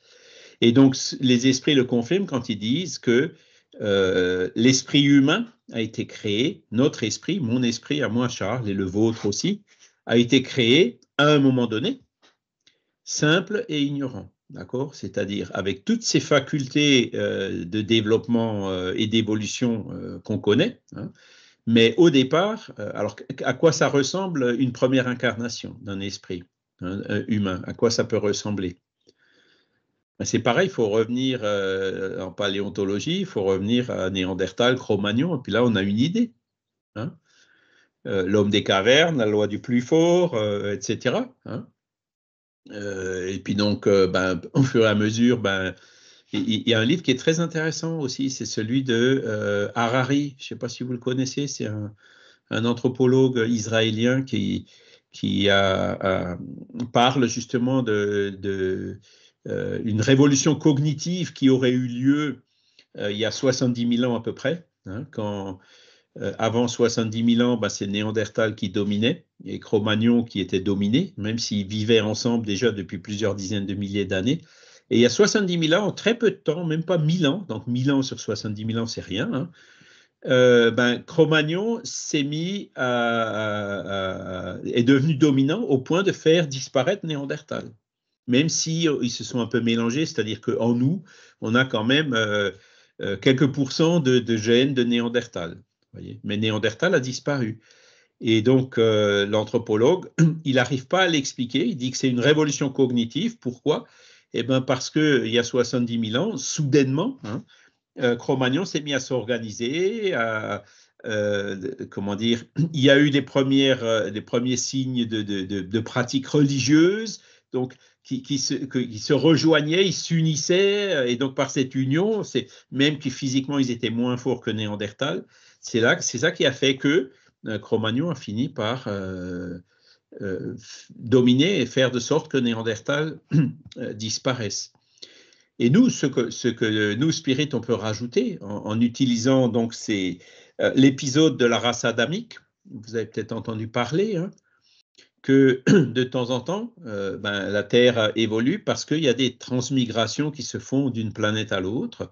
Et donc, les esprits le confirment quand ils disent que euh, l'esprit humain a été créé, notre esprit, mon esprit à moi, Charles, et le vôtre aussi, a été créé à un moment donné, simple et ignorant d'accord C'est-à-dire avec toutes ces facultés euh, de développement euh, et d'évolution euh, qu'on connaît. Hein, mais au départ, alors à quoi ça ressemble une première incarnation d'un esprit hein, humain À quoi ça peut ressembler ben, c'est pareil, il faut revenir en paléontologie, il faut revenir à Néandertal, Cro-Magnon, et puis là, on a une idée. Hein, l'homme des cavernes, la loi du plus fort, etc. Euh, et puis donc, euh, ben, au fur et à mesure, ben, il y, a un livre qui est très intéressant aussi, c'est celui de euh, Harari. Je ne sais pas si vous le connaissez, c'est un, anthropologue israélien qui, qui a, parle justement de, de une révolution cognitive qui aurait eu lieu il y a 70 000 ans à peu près, hein, quand euh, avant 70 000 ans, bah, c'est Néandertal qui dominait et cro qui était dominé, même s'ils vivaient ensemble déjà depuis plusieurs dizaines de milliers d'années. Et il y a 70 000 ans, en très peu de temps, même pas 1000 ans, donc 1000 ans sur 70 000 ans, c'est rien, hein, euh, ben, cro s'est mis est devenu dominant au point de faire disparaître Néandertal. Même si euh, se sont un peu mélangés, c'est-à-dire qu'en nous, on a quand même quelques pourcents de gènes de Néandertal. Mais Néandertal a disparu. Et donc, euh, l'anthropologue, <clears throat> il n'arrive pas à l'expliquer. Il dit que c'est une révolution cognitive. Pourquoi Eh bien, parce qu'il y a 70 000 ans, soudainement, hein, euh, Cro-Magnon s'est mis à s'organiser, euh, comment dire, <clears throat> il y a eu les, premières, premiers signes de, de, de, pratiques religieuses, donc qui, se, qui rejoignaient, ils s'unissaient, et donc par cette union, c'est même que physiquement ils étaient moins forts que Néandertal, c'est ça qui a fait que euh, cro a fini par euh, euh, dominer et faire de sorte que Néandertal <clears throat> disparaisse. Et nous, ce que, nous, Spirit, on peut rajouter en, utilisant donc l'épisode de la race adamique, vous avez peut-être entendu parler, hein, que <clears throat> de temps en temps, ben, la Terre évolue parce qu'il y a des transmigrations qui se font d'une planète à l'autre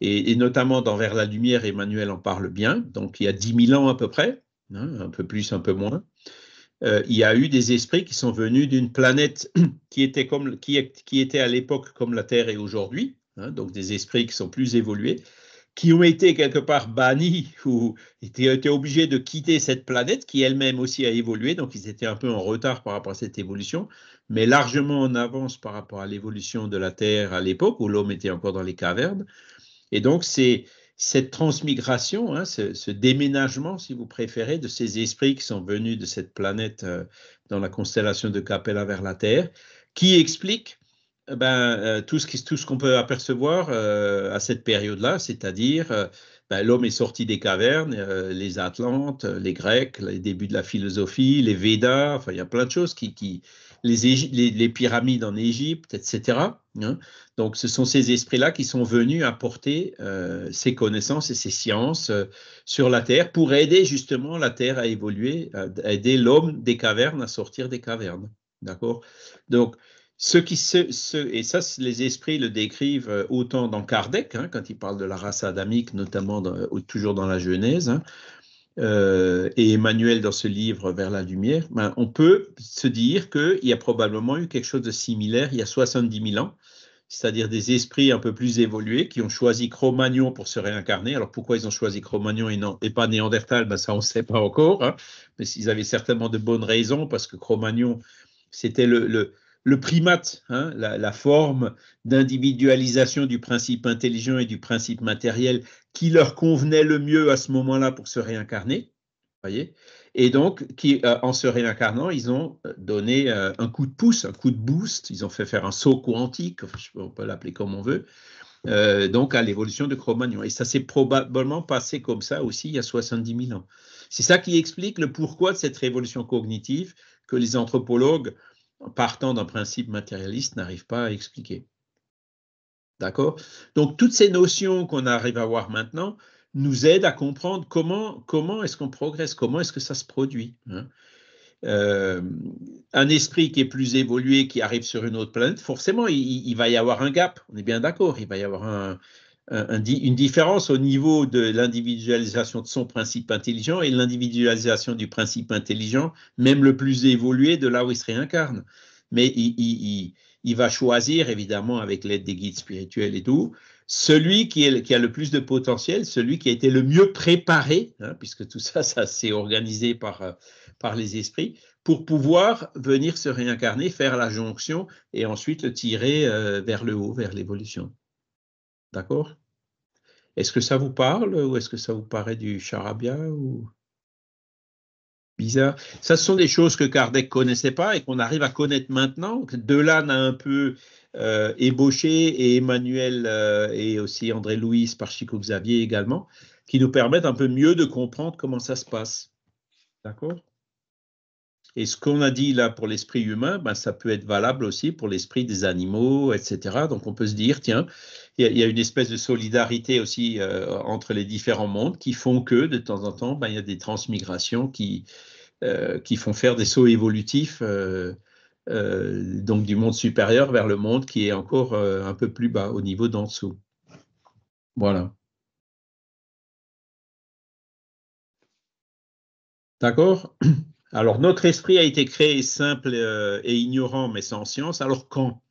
et, notamment dans Vers la lumière, Emmanuel en parle bien, donc il y a 10 000 ans à peu près, hein, un peu plus, un peu moins, euh, il y a eu des esprits qui sont venus d'une planète <clears throat> qui était, comme, qui, était à l'époque comme la Terre est aujourd'hui, hein, donc des esprits qui sont plus évolués, qui ont été quelque part bannis <laughs> ou étaient, obligés de quitter cette planète qui elle-même aussi a évolué, donc ils étaient un peu en retard par rapport à cette évolution, mais largement en avance par rapport à l'évolution de la Terre à l'époque où l'homme était encore dans les cavernes. Et donc, c'est cette transmigration, hein, ce, déménagement, si vous préférez, de ces esprits qui sont venus de cette planète euh, dans la constellation de Capella vers la Terre, qui explique eh ben, euh, tout ce qu'on peut apercevoir euh, à cette période-là, c'est-à-dire ben, l'homme est sorti des cavernes, les Atlantes, les Grecs, les débuts de la philosophie, les Védas, enfin, il y a plein de choses qui, les, pyramides en Égypte, etc. Hein. Donc, ce sont ces esprits-là qui sont venus apporter euh, ces connaissances et ces sciences euh, sur la Terre pour aider justement la Terre à évoluer, aider l'homme des cavernes à sortir des cavernes. D'accord Donc, ce qui et ça, les esprits le décrivent euh, autant dans Kardec, hein, quand il parle de la race adamique, notamment toujours dans la Genèse, hein, euh, et Emmanuel dans ce livre Vers la lumière, ben, on peut se dire qu'il y a probablement eu quelque chose de similaire il y a 70 000 ans, c'est-à-dire des esprits un peu plus évolués qui ont choisi Cro-Magnon pour se réincarner. Alors pourquoi ils ont choisi Cro-Magnon et, pas Néandertal, ben, ça on ne sait pas encore, hein. mais ils avaient certainement de bonnes raisons parce que Cro-Magnon, c'était le le primat, hein, la, forme d'individualisation du principe intelligent et du principe matériel qui leur convenait le mieux à ce moment-là pour se réincarner. Voyez et donc, qui, euh, en se réincarnant, ils ont euh, donné euh, un coup de pouce, un coup de boost, ils ont fait faire un saut quantique, on peut l'appeler comme on veut, donc à l'évolution de Cro-Magnon. Et ça s'est probablement passé comme ça aussi il y a 70 000 ans. C'est ça qui explique le pourquoi de cette révolution cognitive que les anthropologues partant d'un principe matérialiste, n'arrive pas à expliquer. D'accord Donc, toutes ces notions qu'on arrive à voir maintenant nous aident à comprendre comment, comment est-ce qu'on progresse, comment est-ce que ça se produit. Hein euh, un esprit qui est plus évolué, qui arrive sur une autre planète, forcément, il, il va y avoir un gap, on est bien d'accord, il va y avoir un, une différence au niveau de l'individualisation de son principe intelligent et l'individualisation du principe intelligent, même le plus évolué, de là où il se réincarne. Mais il, va choisir, évidemment, avec l'aide des guides spirituels et tout, celui qui, a le plus de potentiel, celui qui a été le mieux préparé, hein, puisque tout ça, ça s'est organisé par, euh, par les esprits, pour pouvoir venir se réincarner, faire la jonction et ensuite le tirer euh, vers le haut, vers l'évolution. D'accord Est-ce que ça vous parle ou est-ce que ça vous paraît du charabia ou bizarre Ça, ce sont des choses que Kardec connaissait pas et qu'on arrive à connaître maintenant. Delane a un peu euh, ébauché et Emmanuel euh, et aussi André-Louis par Chico Xavier également, qui nous permettent un peu mieux de comprendre comment ça se passe. D'accord et ce qu'on a dit là pour l'esprit humain, ben, ça peut être valable aussi pour l'esprit des animaux, etc. Donc on peut se dire, tiens, il y, a une espèce de solidarité aussi euh, entre les différents mondes qui font que de temps en temps, ben, il y a des transmigrations qui, euh, font faire des sauts évolutifs, euh, donc du monde supérieur vers le monde qui est encore un peu plus bas au niveau d'en dessous. Voilà. D'accord alors, notre esprit a été créé simple euh, et ignorant, mais sans science. Alors, quand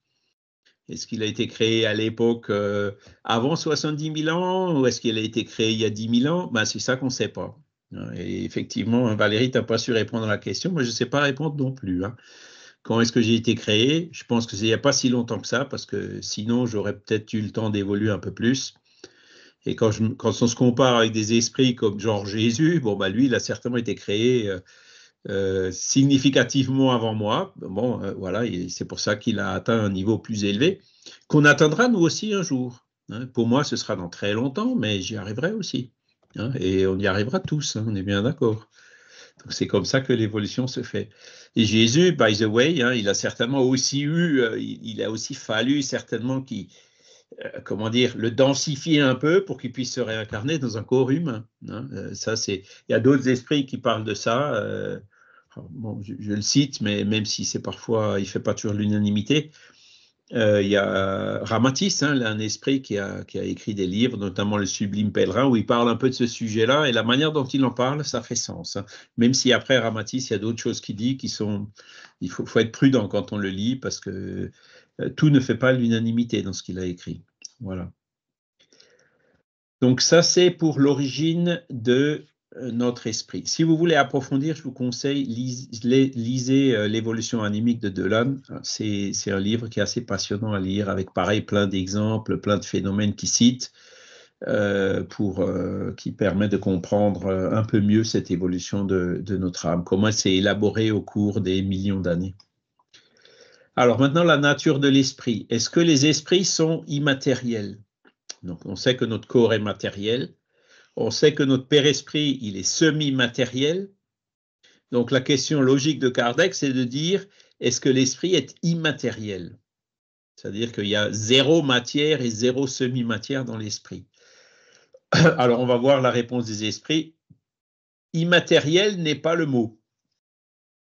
Est-ce qu'il a été créé à l'époque euh, avant 70 000 ans ou est-ce qu'il a été créé il y a 10 000 ans ben, C'est ça qu'on ne sait pas. Hein, et effectivement, hein, Valérie, tu n'as pas su répondre à la question. Moi, je ne sais pas répondre non plus. Hein. Quand est-ce que j'ai été créé Je pense que c'est il n'y a pas si longtemps que ça, parce que sinon, j'aurais peut-être eu le temps d'évoluer un peu plus. Et quand, quand, on se compare avec des esprits comme genre Jésus, bon, bah, lui, il a certainement été créé euh, euh, significativement avant moi. Bon, euh, voilà, c'est pour ça qu'il a atteint un niveau plus élevé, qu'on atteindra nous aussi un jour. Hein. Pour moi, ce sera dans très longtemps, mais j'y arriverai aussi. Hein, et on y arrivera tous, hein, on est bien d'accord. Donc c'est comme ça que l'évolution se fait. Et Jésus, by the way, il a certainement aussi eu, euh, il, a aussi fallu certainement qui, comment dire, le densifier un peu pour qu'il puisse se réincarner dans un corps humain. ça c'est, il y a d'autres esprits qui parlent de ça je, le cite, mais même si c'est parfois, il fait pas toujours l'unanimité, euh, il y a Ramatis, hein, un esprit qui a, écrit des livres, notamment Le Sublime Pèlerin, où il parle un peu de ce sujet-là, et la manière dont il en parle, ça fait sens. Hein. Même si après Ramatis, il y a d'autres choses qu'il dit qui sont... Il faut, être prudent quand on le lit, parce que euh, tout ne fait pas l'unanimité dans ce qu'il a écrit. Voilà. Donc ça, c'est pour l'origine de euh, notre esprit. Si vous voulez approfondir, je vous conseille, de lisez euh, L'évolution animique de Delane. C'est, un livre qui est assez passionnant à lire, avec pareil plein d'exemples, plein de phénomènes qu'il cite, euh, pour, qui permet de comprendre un peu mieux cette évolution de, de notre âme, comment elle s'est élaborée au cours des millions d'années. Alors maintenant, la nature de l'esprit. Est-ce que les esprits sont immatériels Donc on sait que notre corps est matériel on sait que notre père-esprit, il est semi-matériel. Donc la question logique de Kardec, c'est de dire, est-ce que l'esprit est immatériel C'est-à-dire qu'il y a zéro matière et zéro semi-matière dans l'esprit. <coughs> Alors on va voir la réponse des esprits. Immatériel n'est pas le mot.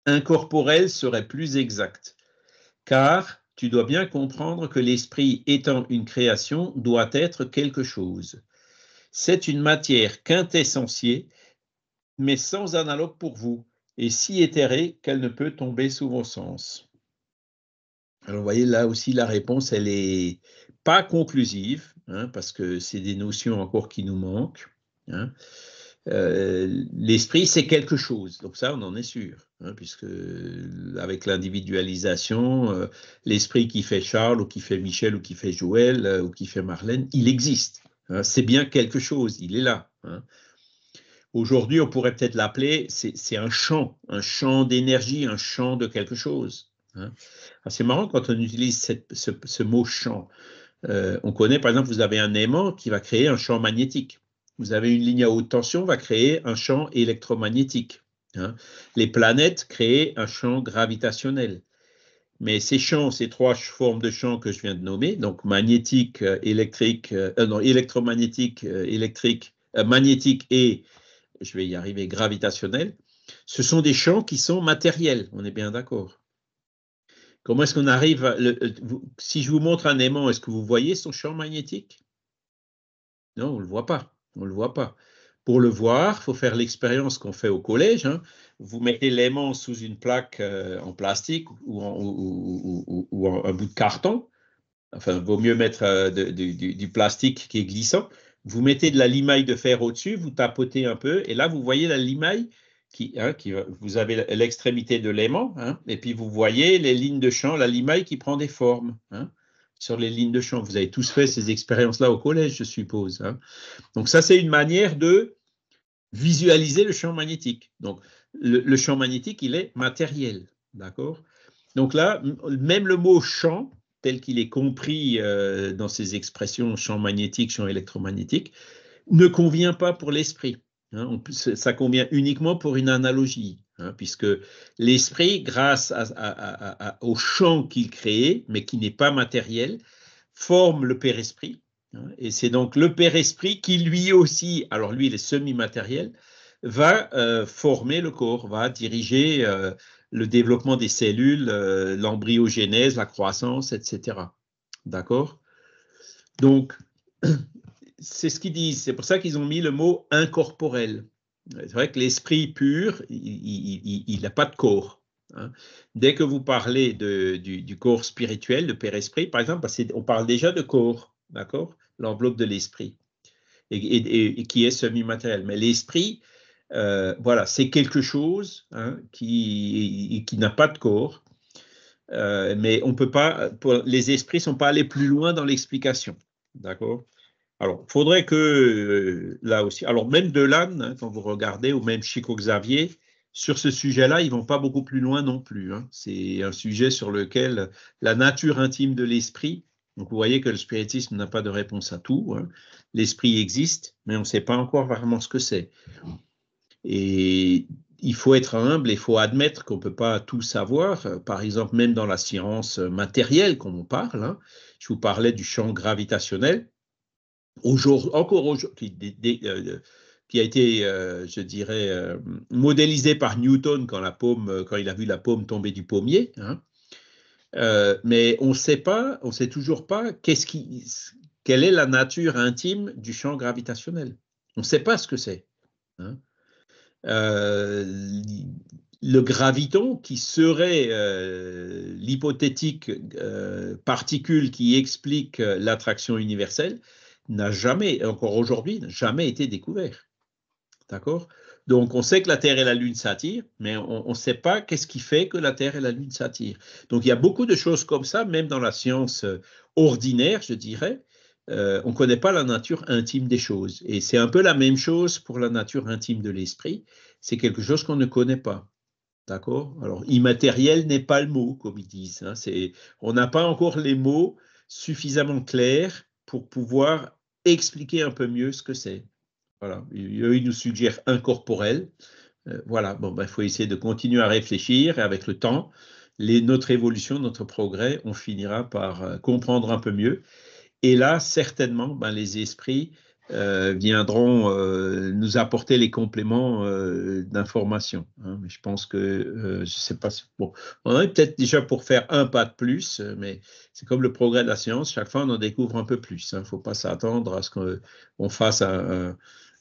Incorporel serait plus exact. Car tu dois bien comprendre que l'esprit étant une création doit être quelque chose. C'est une matière quintessentielle, mais sans analogue pour vous, et si éthérée qu'elle ne peut tomber sous vos sens. Alors, vous voyez, là aussi, la réponse, elle n'est pas conclusive, hein, parce que c'est des notions encore qui nous manquent. Hein. Euh, l'esprit, c'est quelque chose, donc ça, on en est sûr, hein, puisque euh, avec l'individualisation, euh, l'esprit qui fait Charles, ou qui fait Michel, ou qui fait Joël, ou qui fait Marlène, il existe. Hein, c'est bien quelque chose, il est là. Hein. Aujourd'hui, on pourrait peut-être l'appeler, c'est un champ, un champ d'énergie, un champ de quelque chose. Hein. Ah, c'est marrant quand on utilise ce, mot champ. Euh, on connaît, par exemple, vous avez un aimant qui va créer un champ magnétique. Vous avez une ligne à haute tension, va créer un champ électromagnétique. Les planètes créent un champ gravitationnel. Mais ces champs, ces trois formes de champs que je viens de nommer, donc magnétique, euh, électrique, euh, euh, non, électromagnétique, électrique, magnétique et, je vais y arriver, gravitationnel, ce sont des champs qui sont matériels, on est bien d'accord. Comment est-ce qu'on arrive à Si je vous montre un aimant, est-ce que vous voyez son champ magnétique Non, on ne le voit pas. On le voit pas. Pour le voir, il faut faire l'expérience qu'on fait au collège. Hein. Vous mettez l'aimant sous une plaque euh, en plastique ou, un bout de carton. Enfin, vaut mieux mettre euh, du, plastique qui est glissant. Vous mettez de la limaille de fer au-dessus, vous tapotez un peu, et là, vous voyez la limaille qui, hein, vous avez l'extrémité de l'aimant, hein, et puis vous voyez les lignes de champ, la limaille qui prend des formes sur les lignes de champ. Vous avez tous fait ces expériences-là au collège, je suppose. Hein. Donc ça, c'est une manière de visualiser le champ magnétique. Donc le, champ magnétique, il est matériel. D'accord Donc là, même le mot champ, tel qu'il est compris euh, dans ces expressions champ magnétique, champ électromagnétique, ne convient pas pour l'esprit. Hein. ça convient uniquement pour une analogie. Hein, puisque l'esprit, grâce au champ qu'il crée, mais qui n'est pas matériel, forme le Père-Esprit. Hein, et c'est donc le Père-Esprit qui lui aussi, alors lui il est semi-matériel, va euh, former le corps, va diriger euh, le développement des cellules, euh, l'embryogenèse, la croissance, etc. D'accord Donc, <clears throat> c'est ce qu'ils disent. C'est pour ça qu'ils ont mis le mot incorporel. C'est vrai que l'esprit pur, il n'a pas de corps. Hein. Dès que vous parlez du, corps spirituel, le Père Esprit, par exemple, bah, on parle déjà de corps, d'accord L'enveloppe de l'esprit, et, qui est semi-matériel. Mais l'esprit, euh, voilà, c'est quelque chose hein, qui, n'a pas de corps. Euh, mais on peut pas, les esprits ne sont pas allés plus loin dans l'explication. D'accord alors, il faudrait que, euh, là aussi, alors même Delanne, hein, quand vous regardez, ou même Chico Xavier, sur ce sujet-là, ils ne vont pas beaucoup plus loin non plus. Hein. C'est un sujet sur lequel la nature intime de l'esprit, donc vous voyez que le spiritisme n'a pas de réponse à tout. Hein. L'esprit existe, mais on ne sait pas encore vraiment ce que c'est. Et il faut être humble, il faut admettre qu'on ne peut pas tout savoir. Par exemple, même dans la science matérielle qu'on parle, je vous parlais du champ gravitationnel. Aujourd'hui, encore euh, qui a été, euh, je dirais, euh, modélisé par Newton quand, la quand il a vu la pomme tomber du pommier. Hein. mais on ne sait pas, on sait toujours pas quelle est la nature intime du champ gravitationnel. On ne sait pas ce que c'est. Hein. le graviton, qui serait l'hypothétique particule qui explique l'attraction universelle, n'a jamais, encore aujourd'hui, n'a jamais été découvert. D'accord Donc on sait que la Terre et la Lune s'attirent, mais on ne sait pas qu'est-ce qui fait que la Terre et la Lune s'attirent. Donc il y a beaucoup de choses comme ça, même dans la science euh, ordinaire, je dirais, euh, on ne connaît pas la nature intime des choses. Et c'est un peu la même chose pour la nature intime de l'esprit. C'est quelque chose qu'on ne connaît pas. D'accord Alors, immatériel n'est pas le mot, comme ils disent. Hein. On n'a pas encore les mots suffisamment clairs pour pouvoir expliquer un peu mieux ce que c'est. Voilà, eux, nous suggère incorporel. Euh, voilà, bon, bah, il faut essayer de continuer à réfléchir et avec le temps, les, notre évolution, notre progrès, on finira par euh, comprendre un peu mieux. Et là, certainement, ben, les esprits euh, viendront euh, nous apporter les compléments d'informations. Euh, d'information. Hein. Mais je pense que, je ne sais pas si. Bon, on en est peut-être déjà pour faire un pas de plus, mais c'est comme le progrès de la science, chaque fois on en découvre un peu plus. Il hein. ne faut pas s'attendre à ce qu'on fasse un,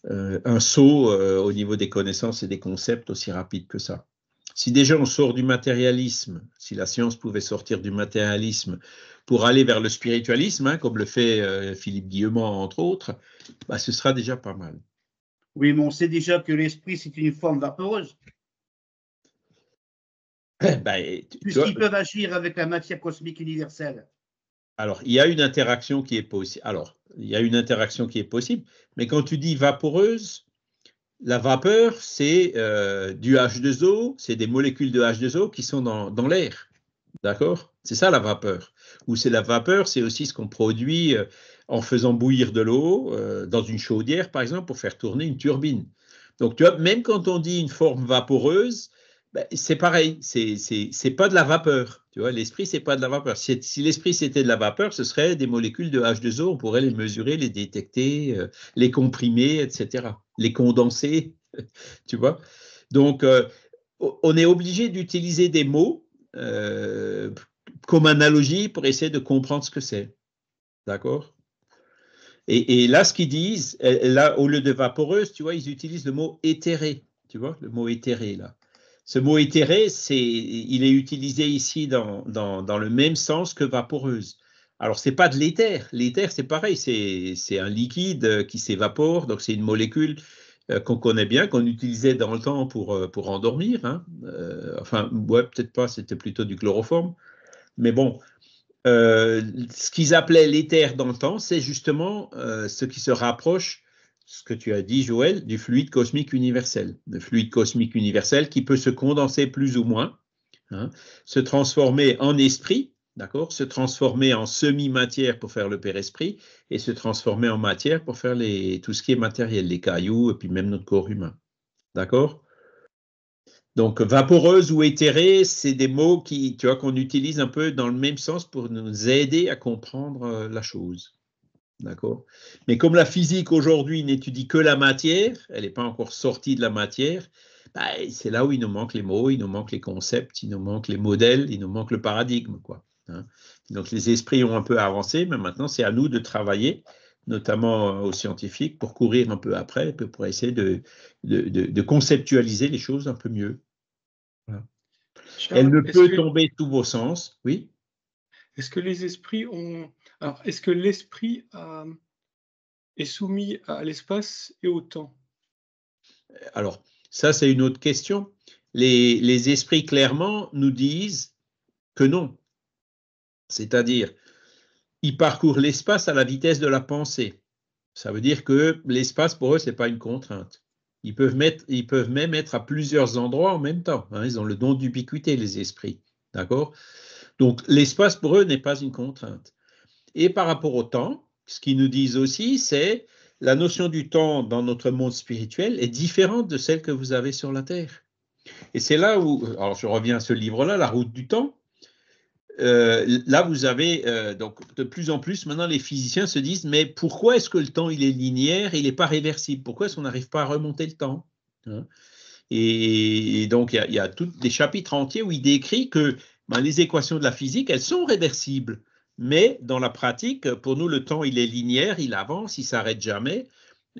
un saut au niveau des connaissances et des concepts aussi rapide que ça. Si déjà on sort du matérialisme, si la science pouvait sortir du matérialisme pour aller vers le spiritualisme, hein, comme le fait euh, Philippe Guillemont, entre autres, bah, ce sera déjà pas mal. Oui, mais on sait déjà que l'esprit, c'est une forme vaporeuse. Eh ben, Puisqu'ils peuvent agir avec la matière cosmique universelle. Alors, il y a une interaction qui est possible. Alors, il y a une interaction qui est possible, mais quand tu dis vaporeuse, la vapeur, c'est euh, du H2O, c'est des molécules de H2O qui sont dans l'air. D'accord C'est ça la vapeur. Ou c'est la vapeur, c'est aussi ce qu'on produit euh, en faisant bouillir de l'eau euh, dans une chaudière, par exemple, pour faire tourner une turbine. Donc, tu vois, même quand on dit une forme vaporeuse, ben, c'est pareil, c'est pas de la vapeur. Tu vois, l'esprit, c'est pas de la vapeur. Si l'esprit, c'était de la vapeur, ce serait des molécules de H2O, on pourrait les mesurer, les détecter, euh, les comprimer, etc., les condenser, <laughs> tu vois. Donc, on est obligé d'utiliser des mots euh, comme analogie pour essayer de comprendre ce que c'est. D'accord et, là, ce qu'ils disent, euh, là, au lieu de vaporeuse, tu vois, ils utilisent le mot éthéré. Tu vois, le mot éthéré, là. Ce mot éthéré, c'est, il est utilisé ici dans, dans, dans, le même sens que vaporeuse. Alors, ce n'est pas de l'éther. L'éther, c'est pareil, c'est, un liquide qui s'évapore, donc c'est une molécule euh, qu'on connaît bien, qu'on utilisait dans le temps pour, euh, pour endormir. Hein. Euh, enfin, ouais, peut-être pas, c'était plutôt du chloroforme. Mais bon, ce qu'ils appelaient l'éther dans le temps, c'est justement ce qui se rapproche, ce que tu as dit, Joël, du fluide cosmique universel. Le fluide cosmique universel qui peut se condenser plus ou moins, hein, se transformer en esprit, d'accord Se transformer en semi-matière pour faire le père-esprit et se transformer en matière pour faire les, tout ce qui est matériel, les cailloux et puis même notre corps humain, d'accord donc, vaporeuse ou éthérée, c'est des mots qui, vois, qu'on utilise un peu dans le même sens pour nous aider à comprendre euh, la chose. D'accord Mais comme la physique aujourd'hui n'étudie que la matière, elle n'est pas encore sortie de la matière, bah, c'est là où il nous manque les mots, il nous manque les concepts, il nous manque les modèles, il nous manque le paradigme, quoi. Hein. Donc les esprits ont un peu avancé, mais maintenant c'est à nous de travailler, notamment euh, aux scientifiques, pour courir un peu après, pour essayer de, conceptualiser les choses un peu mieux. Elle ne peut tomber sous vos sens, oui. Est-ce que les esprits ont. Alors, est-ce que l'esprit euh, est soumis à l'espace et au temps Alors, ça, c'est une autre question. les esprits, clairement, nous disent que non. C'est-à-dire, ils parcourent l'espace à la vitesse de la pensée. Ça veut dire que l'espace, pour eux, ce n'est pas une contrainte. Ils peuvent, mettre, ils peuvent même être à plusieurs endroits en même temps. Hein. Ils ont le don d'ubiquité, les esprits. D'accord Donc, l'espace, pour eux, n'est pas une contrainte. Et par rapport au temps, ce qu'ils nous disent aussi, c'est la notion du temps dans notre monde spirituel est différente de celle que vous avez sur la Terre. Et c'est là où, alors je reviens à ce livre-là, La route du temps, euh, là, vous avez euh, donc de plus en plus maintenant les physiciens se disent mais pourquoi est-ce que le temps il est linéaire, il n'est pas réversible Pourquoi est-ce qu'on n'arrive pas à remonter le temps hein? et, donc il y, a, des chapitres entiers où il décrit que ben, les équations de la physique elles sont réversibles, mais dans la pratique, pour nous le temps il est linéaire, il avance, il s'arrête jamais.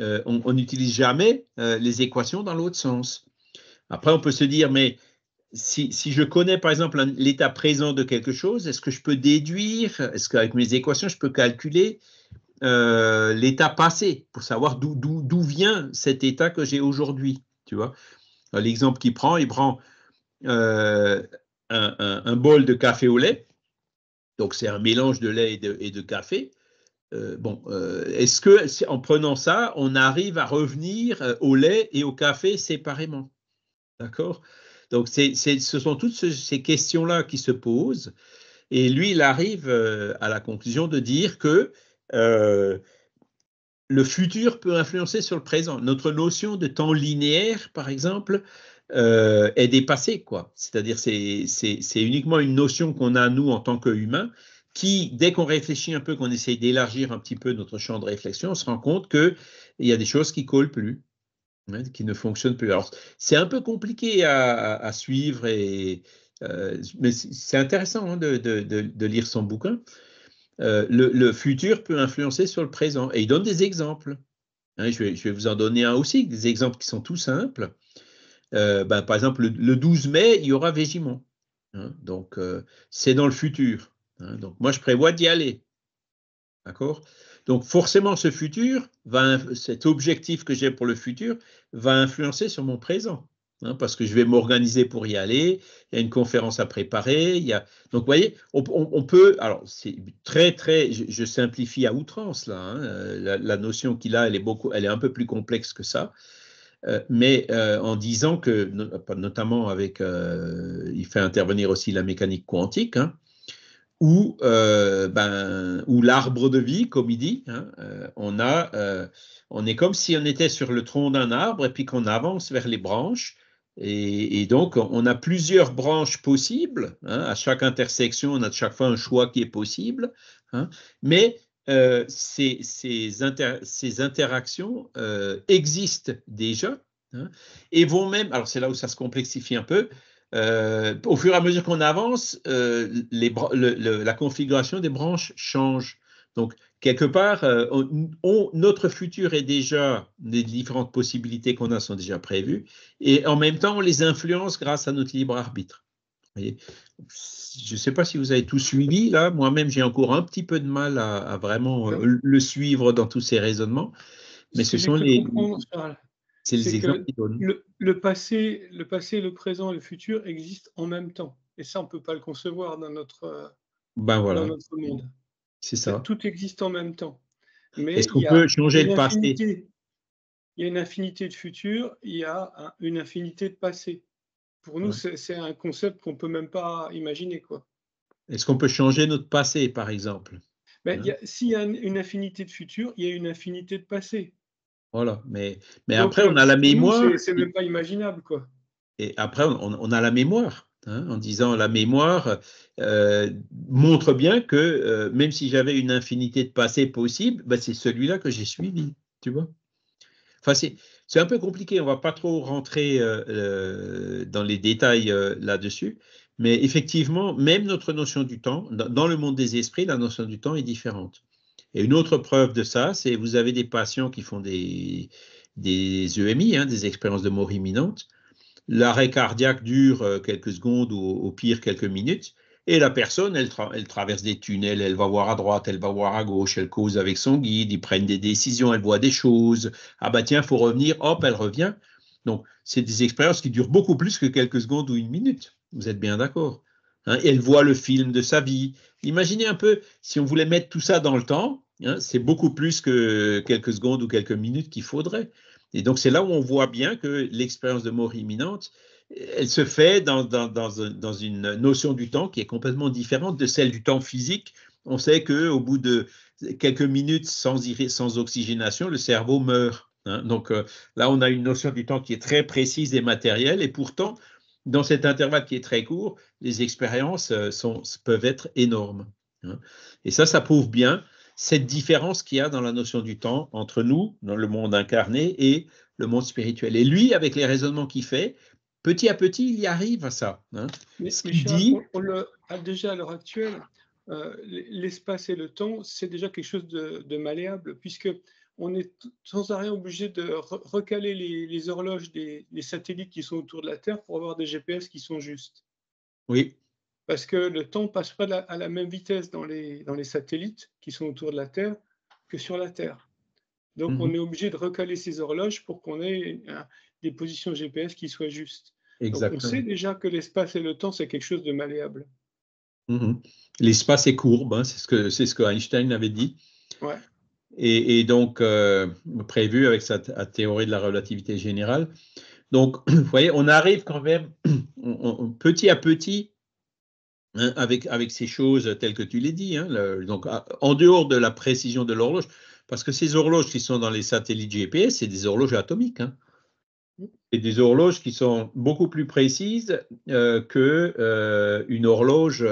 Euh, on n'utilise jamais les équations dans l'autre sens. Après, on peut se dire mais si, je connais par exemple l'état présent de quelque chose, est-ce que je peux déduire, est-ce qu'avec mes équations, je peux calculer euh, l'état passé pour savoir d'où vient cet état que j'ai aujourd'hui Tu vois euh, L'exemple qu'il prend, il prend euh, un, bol de café au lait, donc c'est un mélange de lait et de, café. bon, est-ce que en prenant ça, on arrive à revenir au lait et au café séparément D'accord donc, ce sont toutes ces questions-là qui se posent. Et lui, il arrive euh, à la conclusion de dire que euh, le futur peut influencer sur le présent. Notre notion de temps linéaire, par exemple, euh, est dépassée. Quoi. C'est-à-dire, c'est, c'est uniquement une notion qu'on a, nous, en tant qu'humains, qui, dès qu'on réfléchit un peu, qu'on essaye d'élargir un petit peu notre champ de réflexion, on se rend compte qu'il y a des choses qui collent plus qui ne fonctionne plus. Alors, c'est un peu compliqué à, suivre, et, euh, mais c'est intéressant hein, de, lire son bouquin. Euh, le, futur peut influencer sur le présent. Et il donne des exemples. Hein, je, vais, vous en donner un aussi, des exemples qui sont tout simples. Euh, ben, par exemple, le, 12 mai, il y aura Végimont. Hein, donc, c'est dans le futur. donc, moi, je prévois d'y aller. D'accord donc forcément, ce futur, cet objectif que j'ai pour le futur, va influencer sur mon présent. Hein, parce que je vais m'organiser pour y aller, il y a une conférence à préparer, Donc, vous voyez, on, peut... Alors, c'est très, très... Je, simplifie à outrance, là. Hein, euh, la, notion qu'il a, elle est, beaucoup, elle est un peu plus complexe que ça. Euh, mais euh, en disant que, notamment avec... il fait intervenir aussi la mécanique quantique, hein, ou, euh, ben, ou l'arbre de vie, comme il dit. Hein, euh, on, a, euh, on est comme si on était sur le tronc d'un arbre et puis qu'on avance vers les branches. Et, donc, on a plusieurs branches possibles. Hein. à chaque intersection, on a de chaque fois un choix qui est possible. Hein. mais ces, ces, ces, interactions existent déjà et vont même, alors c'est là où ça se complexifie un peu, euh, au fur et à mesure qu'on avance, euh, les, la configuration des branches change. Donc, quelque part, euh, notre futur est déjà, les différentes possibilités qu'on a sont déjà prévues, et en même temps, on les influence grâce à notre libre arbitre. je ne sais pas si vous avez tout suivi, là, moi-même, j'ai encore un petit peu de mal à, à vraiment le suivre dans tous ces raisonnements, mais ce sont les... Le, passé, le passé, le présent et le futur existent en même temps. Et ça, on ne peut pas le concevoir dans notre, ben voilà. notre monde. C'est ça. Tout existe en même temps. Est-ce qu'on peut changer le passé Il y a une infinité de futurs, il y a une infinité de passé. Pour nous, c'est un concept qu'on ne peut même pas imaginer. quoi. Est-ce qu'on peut changer notre passé, par exemple ben, hein? S'il y a, une, infinité de futurs, il y a une infinité de passé. Voilà, mais, mais après, on a euh, la mémoire. C'est même pas imaginable, quoi. Et après, on, a la mémoire. Hein, en disant la mémoire euh, montre bien que euh, même si j'avais une infinité de passés possibles, ben, c'est celui-là que j'ai suivi, tu vois. c'est un peu compliqué, on va pas trop rentrer dans les détails là-dessus, mais effectivement, même notre notion du temps, dans le monde des esprits, la notion du temps est différente. Et une autre preuve de ça, c'est vous avez des patients qui font des, EMI, e hein, des expériences de mort imminente. L'arrêt cardiaque dure euh, quelques secondes ou au pire quelques minutes. Et la personne, elle, elle, traverse des tunnels, elle va voir à droite, elle va voir à gauche, elle cause avec son guide, ils prennent des décisions, elle voit des choses. Ah bah tiens, faut revenir, hop, elle revient. Donc, c'est des expériences qui durent beaucoup plus que quelques secondes ou une minute. Vous êtes bien d'accord Hein, elle voit le film de sa vie. Imaginez un peu, si on voulait mettre tout ça dans le temps, hein, c'est beaucoup plus que quelques secondes ou quelques minutes qu'il faudrait. Et donc c'est là où on voit bien que l'expérience de mort imminente, elle se fait dans, une notion du temps qui est complètement différente de celle du temps physique. On sait qu'au bout de quelques minutes sans, oxygénation, le cerveau meurt. Hein. Donc euh, là, on a une notion du temps qui est très précise et matérielle, et pourtant, dans cet intervalle qui est très court, les expériences euh, peuvent être énormes. Hein. Et ça, ça prouve bien cette différence qu'il y a dans la notion du temps entre nous, dans le monde incarné, et le monde spirituel. Et lui, avec les raisonnements qu'il fait, petit à petit, il y arrive à ça. Hein. Mais, Ce on, le, déjà à l'heure actuelle, euh, l'espace et le temps, c'est déjà quelque chose de malléable, puisque on est sans arrêt obligé de recaler les, horloges des satellites qui sont autour de la Terre pour avoir des GPS qui sont justes. Oui. Parce que le temps passe pas à la même vitesse dans les, satellites qui sont autour de la Terre que sur la Terre. Donc mhm. on est obligé de recaler ces horloges pour qu'on ait euh, des positions GPS qui soient justes. Exactement. Donc on sait déjà que l'espace et le temps, c'est quelque chose de malléable. Mhm. L'espace est courbe, hein, c'est ce, ce, que Einstein avait dit. Ouais et, donc euh, prévu avec sa théorie de la relativité générale. Donc, <clears throat> vous voyez, on arrive quand même <clears throat> petit à petit hein, avec, avec ces choses telles que tu les dis, hein, donc en dehors de la précision de l'horloge, parce que ces horloges qui sont dans les satellites GPS, c'est des horloges atomiques. Hein. C'est des horloges qui sont beaucoup plus précises euh, qu'une euh, horloge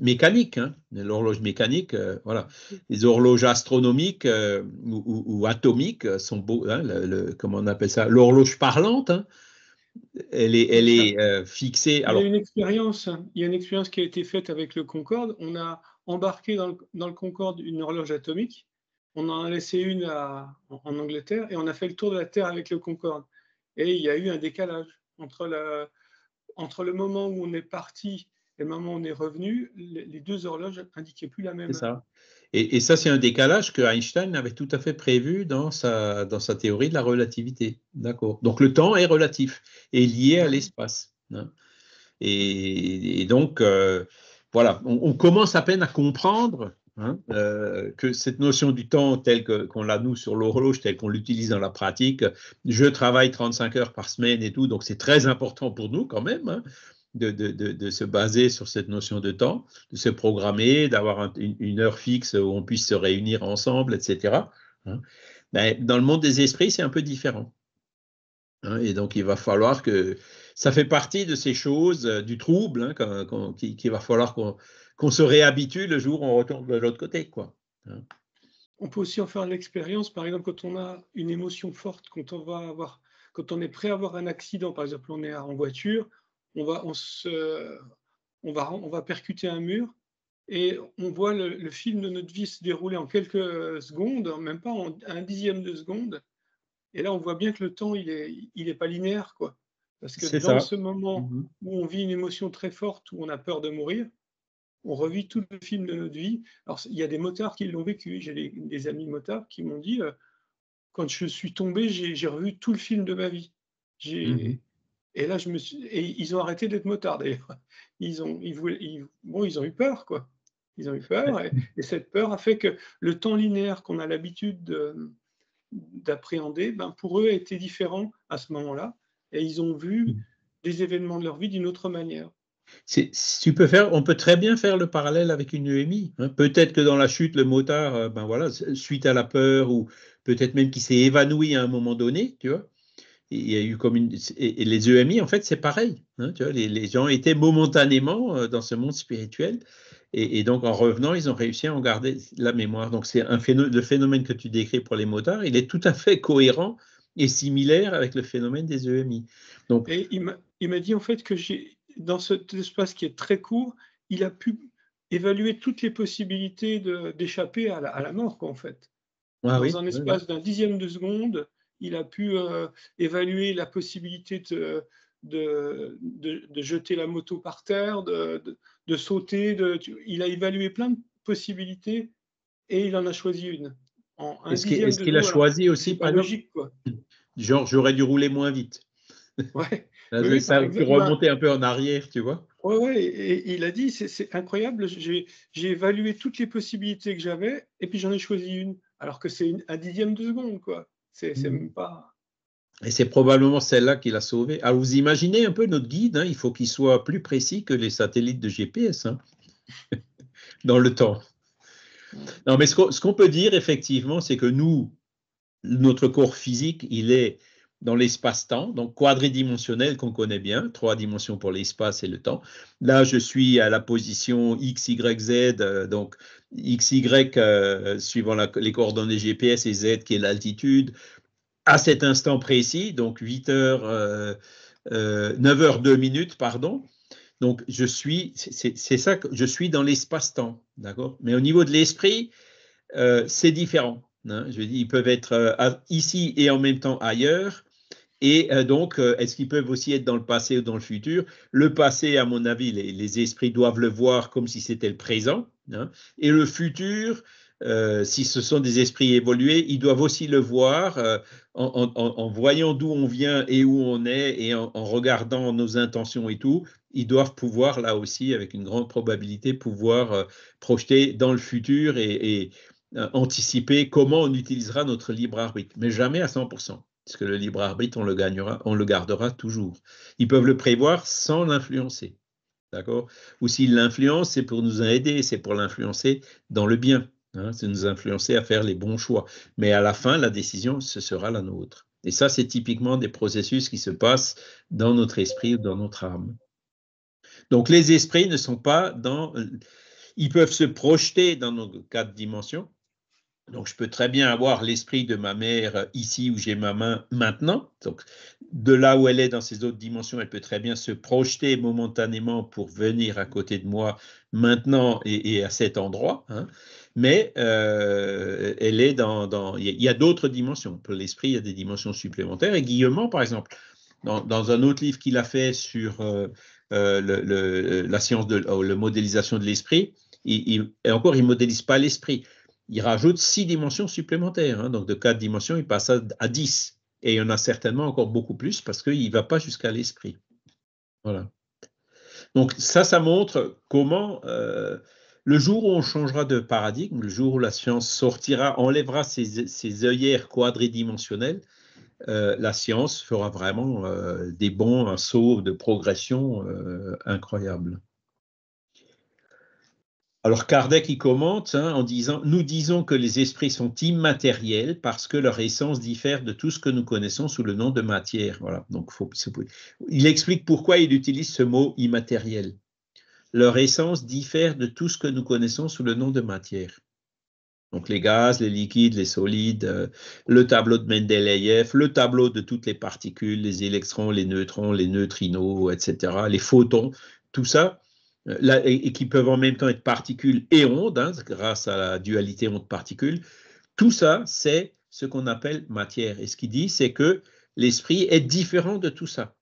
mécanique, hein. l'horloge mécanique, euh, voilà. Les horloges astronomiques euh, ou, atomiques euh, sont beaux, hein, le, comment on appelle ça, l'horloge parlante, hein. elle est, elle est fixée. Alors, il y a une expérience, il y a une expérience qui a été faite avec le Concorde. On a embarqué dans le, Concorde une horloge atomique. On en a laissé une en, Angleterre et on a fait le tour de la Terre avec le Concorde. Et il y a eu un décalage entre, la, entre le moment où on est parti et maintenant, on est revenu, les deux horloges indiquaient plus la même. C'est ça. Et, ça, c'est un décalage que Einstein avait tout à fait prévu dans sa, dans sa théorie de la relativité. D'accord. Donc le temps est relatif et lié à l'espace. Hein. Et, donc, euh, voilà, on, commence à peine à comprendre hein, euh, que cette notion du temps telle qu'on l'a nous sur l'horloge, telle qu'on l'utilise dans la pratique, je travaille 35 heures par semaine et tout, donc c'est très important pour nous quand même. Hein, de, se baser sur cette notion de temps, de se programmer, d'avoir une, heure fixe où on puisse se réunir ensemble, etc. Hein. dans le monde des esprits, c'est un peu différent. Hein. Et donc, il va falloir que ça fait partie de ces choses, euh, du trouble, hein, qu'il va falloir qu'on se réhabitue le jour où on retourne de l'autre côté. Quoi. On peut aussi en faire l'expérience, par exemple, quand on a une émotion forte, quand on va avoir quand on est prêt à avoir un accident, par exemple, on est en voiture, on va, se, on va, on va percuter un mur et on voit le, film de notre vie se dérouler en quelques secondes, même pas en un dixième de seconde. Et là, on voit bien que le temps, il est, il est pas linéaire, quoi. Parce que dans ce moment mhm. où on vit une émotion très forte, où on a peur de mourir, on revit tout le film de notre vie. Alors, il y a des motards qui l'ont vécu. J'ai des, amis motards qui m'ont dit, euh, quand je suis tombé, j'ai revu tout le film de ma vie. J'ai mhm. Et là, je me suis, et ils ont arrêté d'être motards d'ailleurs. Ils ont, ils bon, ils ont eu peur, quoi. Ils ont eu peur, et, cette peur a fait que le temps linéaire qu'on a l'habitude d'appréhender, ben, pour eux, a été différent à ce moment-là. Et ils ont vu mm. des événements de leur vie d'une autre manière. tu peux faire, on peut très bien faire le parallèle avec une EMI. Hein. Peut-être que dans la chute, le motard, euh, ben voilà, suite à la peur, ou peut-être même qu'il s'est évanoui à un moment donné, tu vois il y a eu comme et, les EMI, en fait, c'est pareil. Hein, tu vois, les, gens étaient momentanément euh, dans ce monde spirituel. Et, donc, en revenant, ils ont réussi à en garder la mémoire. Donc, c'est un phénomène, le phénomène que tu décris pour les motards, il est tout à fait cohérent et similaire avec le phénomène des EMI. Donc, et il m'a dit, en fait, que dans cet espace qui est très court, il a pu évaluer toutes les possibilités d'échapper à, la mort, en fait. Ah, dans un espace d'un dixième de seconde, il a pu euh, évaluer la possibilité de, de, de, jeter la moto par terre, de, de sauter. il a évalué plein de possibilités et il en a choisi une. Est-ce qu'il a choisi aussi pas logique, quoi. Genre, j'aurais dû rouler moins vite. Ouais. <laughs> oui, remonter un peu en arrière, tu vois. Oui, ouais, et il a dit, c'est incroyable, j'ai évalué toutes les possibilités que j'avais, et puis j'en ai choisi une, alors que c'est un dixième de seconde, quoi. C'est mm. pas. Et c'est probablement celle-là qui l'a sauvé. Alors ah, vous imaginez un peu notre guide, hein. il faut qu'il soit plus précis que les satellites de GPS hein, <laughs> dans le temps. Non, mais ce qu'on peut dire effectivement, c'est que nous, notre corps physique, il est dans l'espace-temps, donc quadridimensionnel qu'on connaît bien, trois dimensions pour l'espace et le temps. Là, je suis à la position x, y, z, euh, donc x, y euh, suivant les coordonnées GPS et z qui est l'altitude, à cet instant précis, donc 8 heures, 9 h 2 minutes, pardon. Donc, je suis, c'est ça, que je suis dans l'espace-temps, d'accord Mais au niveau de l'esprit, euh, c'est différent. Hein. je ils peuvent être ici et en même temps ailleurs. Et euh, donc, euh, est-ce qu'ils peuvent aussi être dans le passé ou dans le futur Le passé, à mon avis, les, esprits doivent le voir comme si c'était le présent. Hein. et le futur, euh, si ce sont des esprits évolués, ils doivent aussi le voir en, voyant d'où on vient et où on est et en, regardant nos intentions et tout. Ils doivent pouvoir, là aussi, avec une grande probabilité, pouvoir projeter dans le futur et, et anticiper comment on utilisera notre libre arbitre, mais jamais à 100% parce que le libre arbitre, on le gagnera, on le gardera toujours. Ils peuvent le prévoir sans l'influencer. D'accord Ou s'ils l'influencent, c'est pour nous aider, c'est pour l'influencer dans le bien. Hein. c'est nous influencer à faire les bons choix. Mais à la fin, la décision, ce sera la nôtre. Et ça, c'est typiquement des processus qui se passent dans notre esprit ou dans notre âme. Donc les esprits ne sont pas dans... Ils peuvent se projeter dans nos quatre dimensions, donc, je peux très bien avoir l'esprit de ma mère euh, ici où j'ai ma main maintenant. Donc, de là où elle est dans ces autres dimensions, elle peut très bien se projeter momentanément pour venir à côté de moi maintenant et, à cet endroit. Hein. Mais euh, elle est dans. Il y a, d'autres dimensions. Pour l'esprit, il y a des dimensions supplémentaires. Et Guillemont, par exemple, dans, un autre livre qu'il a fait sur euh, le, la science de oh, la modélisation de l'esprit, et encore, il ne modélise pas l'esprit il rajoute six dimensions supplémentaires. Hein. donc de quatre dimensions, il passe à, dix. Et il y en a certainement encore beaucoup plus parce qu'il ne va pas jusqu'à l'esprit. Voilà. Donc ça, ça montre comment euh, le jour où on changera de paradigme, le jour où la science sortira, enlèvera ses, œillères quadridimensionnelles, euh, la science fera vraiment euh, des bons un saut de progression incroyable. Alors Kardec y commente hein, en disant Nous disons que les esprits sont immatériels parce que leur essence diffère de tout ce que nous connaissons sous le nom de matière. Voilà. Donc il explique pourquoi il utilise ce mot immatériel. Leur essence diffère de tout ce que nous connaissons sous le nom de matière. Donc les gaz, les liquides, les solides, euh, le tableau de Mendeleïev, le tableau de toutes les particules, les électrons, les neutrons, les neutrinos, etc., les photons, tout ça, euh, et, qui peuvent en même temps être particules et ondes, hein, grâce à la dualité onde-particule, tout ça, c'est ce qu'on appelle matière. Et ce qu'il dit, c'est que l'esprit est différent de tout ça.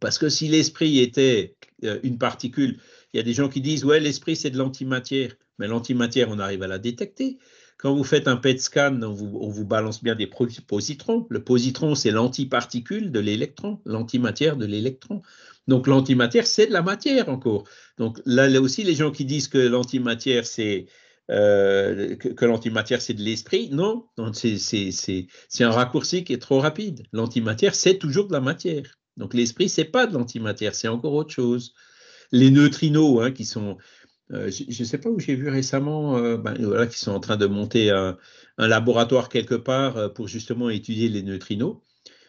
Parce que si l'esprit était euh, une particule, il y a des gens qui disent, ouais, l'esprit, c'est de l'antimatière. Mais l'antimatière, on arrive à la détecter. Quand vous faites un PET scan, on on vous balance bien des positrons. Le positron, c'est l'antiparticule de l'électron, l'antimatière de l'électron. Donc l'antimatière, c'est de la matière encore. Donc là, aussi, les gens qui disent que l'antimatière, c'est euh, que, l'antimatière, c'est de l'esprit, non, c'est un raccourci qui est trop rapide. L'antimatière, c'est toujours de la matière. Donc l'esprit, c'est pas de l'antimatière, c'est encore autre chose. Les neutrinos, hein, qui sont euh, je ne sais pas où j'ai vu récemment, euh, ben, qui sont en train de monter un, laboratoire quelque part pour justement étudier les neutrinos.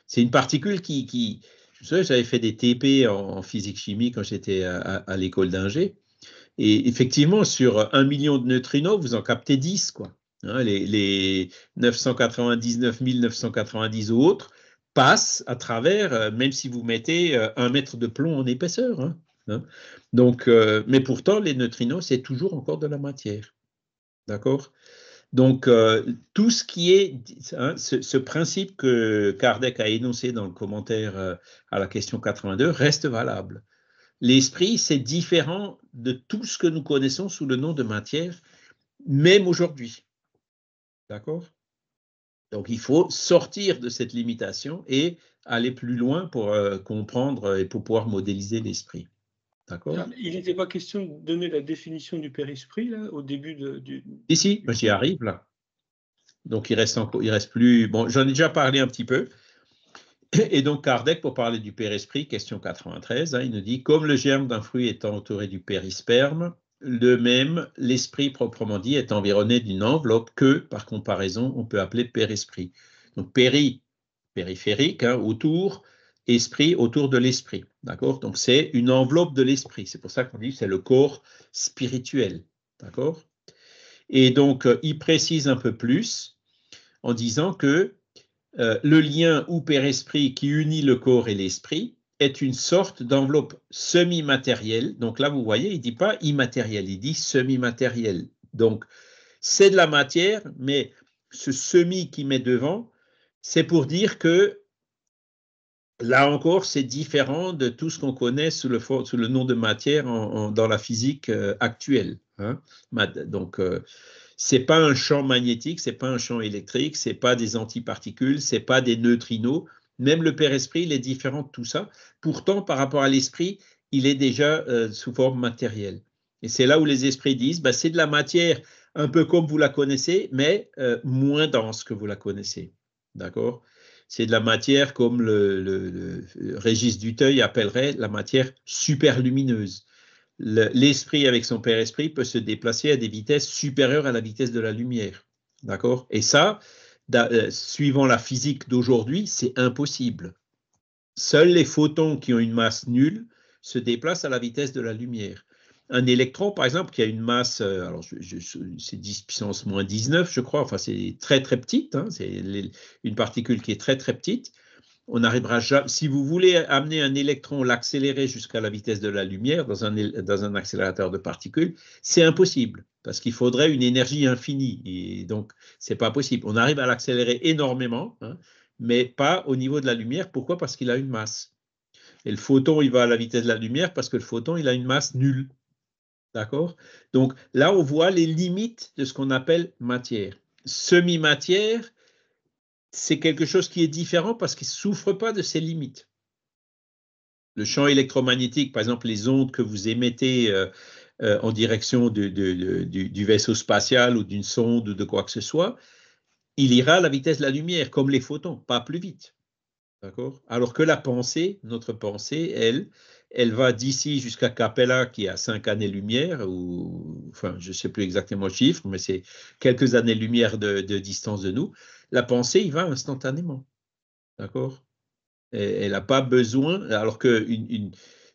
C'est une particule qui, qui, savez, j'avais fait des TP en, physique-chimie quand j'étais à, l'école d'ingé. Et effectivement, sur un million de neutrinos, vous en captez 10, quoi. Hein, les, les, 999 990 autres passent à travers, euh, même si vous mettez euh, un mètre de plomb en épaisseur. Hein, hein. Donc, euh, mais pourtant, les neutrinos, c'est toujours encore de la matière. D'accord donc, euh, tout ce qui est hein, ce, principe que Kardec a énoncé dans le commentaire euh, à la question 82 reste valable. L'esprit, c'est différent de tout ce que nous connaissons sous le nom de matière, même aujourd'hui. D'accord Donc, il faut sortir de cette limitation et aller plus loin pour euh, comprendre et pour pouvoir modéliser l'esprit. Ah, il n'était pas question de donner la définition du périsprit au début de, du. Ici, j'y arrive là. Donc il reste, encore, il reste plus. Bon, j'en ai déjà parlé un petit peu. Et donc Kardec, pour parler du périsprit, question 93, hein, il nous dit Comme le germe d'un fruit étant entouré du périsperme, le même, l'esprit proprement dit, est environné d'une enveloppe que, par comparaison, on peut appeler périsprit. » Donc péri, périphérique, hein, autour, esprit autour de l'esprit. D'accord Donc c'est une enveloppe de l'esprit. C'est pour ça qu'on dit que c'est le corps spirituel. D'accord Et donc euh, il précise un peu plus en disant que euh, le lien ou père-esprit qui unit le corps et l'esprit est une sorte d'enveloppe semi-matérielle. Donc là, vous voyez, il ne dit pas immatériel, il dit semi-matériel. Donc, c'est de la matière, mais ce semi qui met devant, c'est pour dire que Là encore, c'est différent de tout ce qu'on connaît sous le, nom de matière dans la physique euh, actuelle. Hein. Donc, ce euh, c'est pas un champ magnétique, c'est pas un champ électrique, n'est pas des antiparticules, n'est pas des neutrinos. Même le père esprit, il est différent de tout ça. Pourtant, par rapport à l'esprit, il est déjà euh, sous forme matérielle. Et c'est là où les esprits disent, bah, c'est de la matière un peu comme vous la connaissez, mais moins dense que vous la connaissez. D'accord c'est de la matière comme le, Régis Duteuil appellerait la matière super lumineuse. L'esprit avec son père esprit peut se déplacer à des vitesses supérieures à la vitesse de la lumière. D'accord Et ça, euh, suivant la physique d'aujourd'hui, c'est impossible. Seuls les photons qui ont une masse nulle se déplacent à la vitesse de la lumière un électron, par exemple, qui a une masse, euh, alors c'est 10 puissance moins 19, je crois, enfin c'est très très petite, hein, c'est une particule qui est très très petite. On n'arrivera jamais, si vous voulez amener un électron, l'accélérer jusqu'à la vitesse de la lumière dans un, dans un accélérateur de particules, c'est impossible, parce qu'il faudrait une énergie infinie, et donc c'est pas possible. On arrive à l'accélérer énormément, hein, mais pas au niveau de la lumière. Pourquoi Parce qu'il a une masse. Et le photon, il va à la vitesse de la lumière parce que le photon, il a une masse nulle. D'accord Donc là, on voit les limites de ce qu'on appelle matière. Semi-matière, c'est quelque chose qui est différent parce qu'il ne souffre pas de ses limites. Le champ électromagnétique, par exemple, les ondes que vous émettez euh, euh, en direction du, du, vaisseau spatial ou d'une sonde ou de quoi que ce soit, il ira à la vitesse de la lumière, comme les photons, pas plus vite. D'accord Alors que la pensée, notre pensée, elle, elle va d'ici jusqu'à Capella, qui a cinq années-lumière, ou enfin, je ne sais plus exactement le chiffre, mais c'est quelques années-lumière de, distance de nous. La pensée il va instantanément. D'accord Elle n'a pas besoin, alors que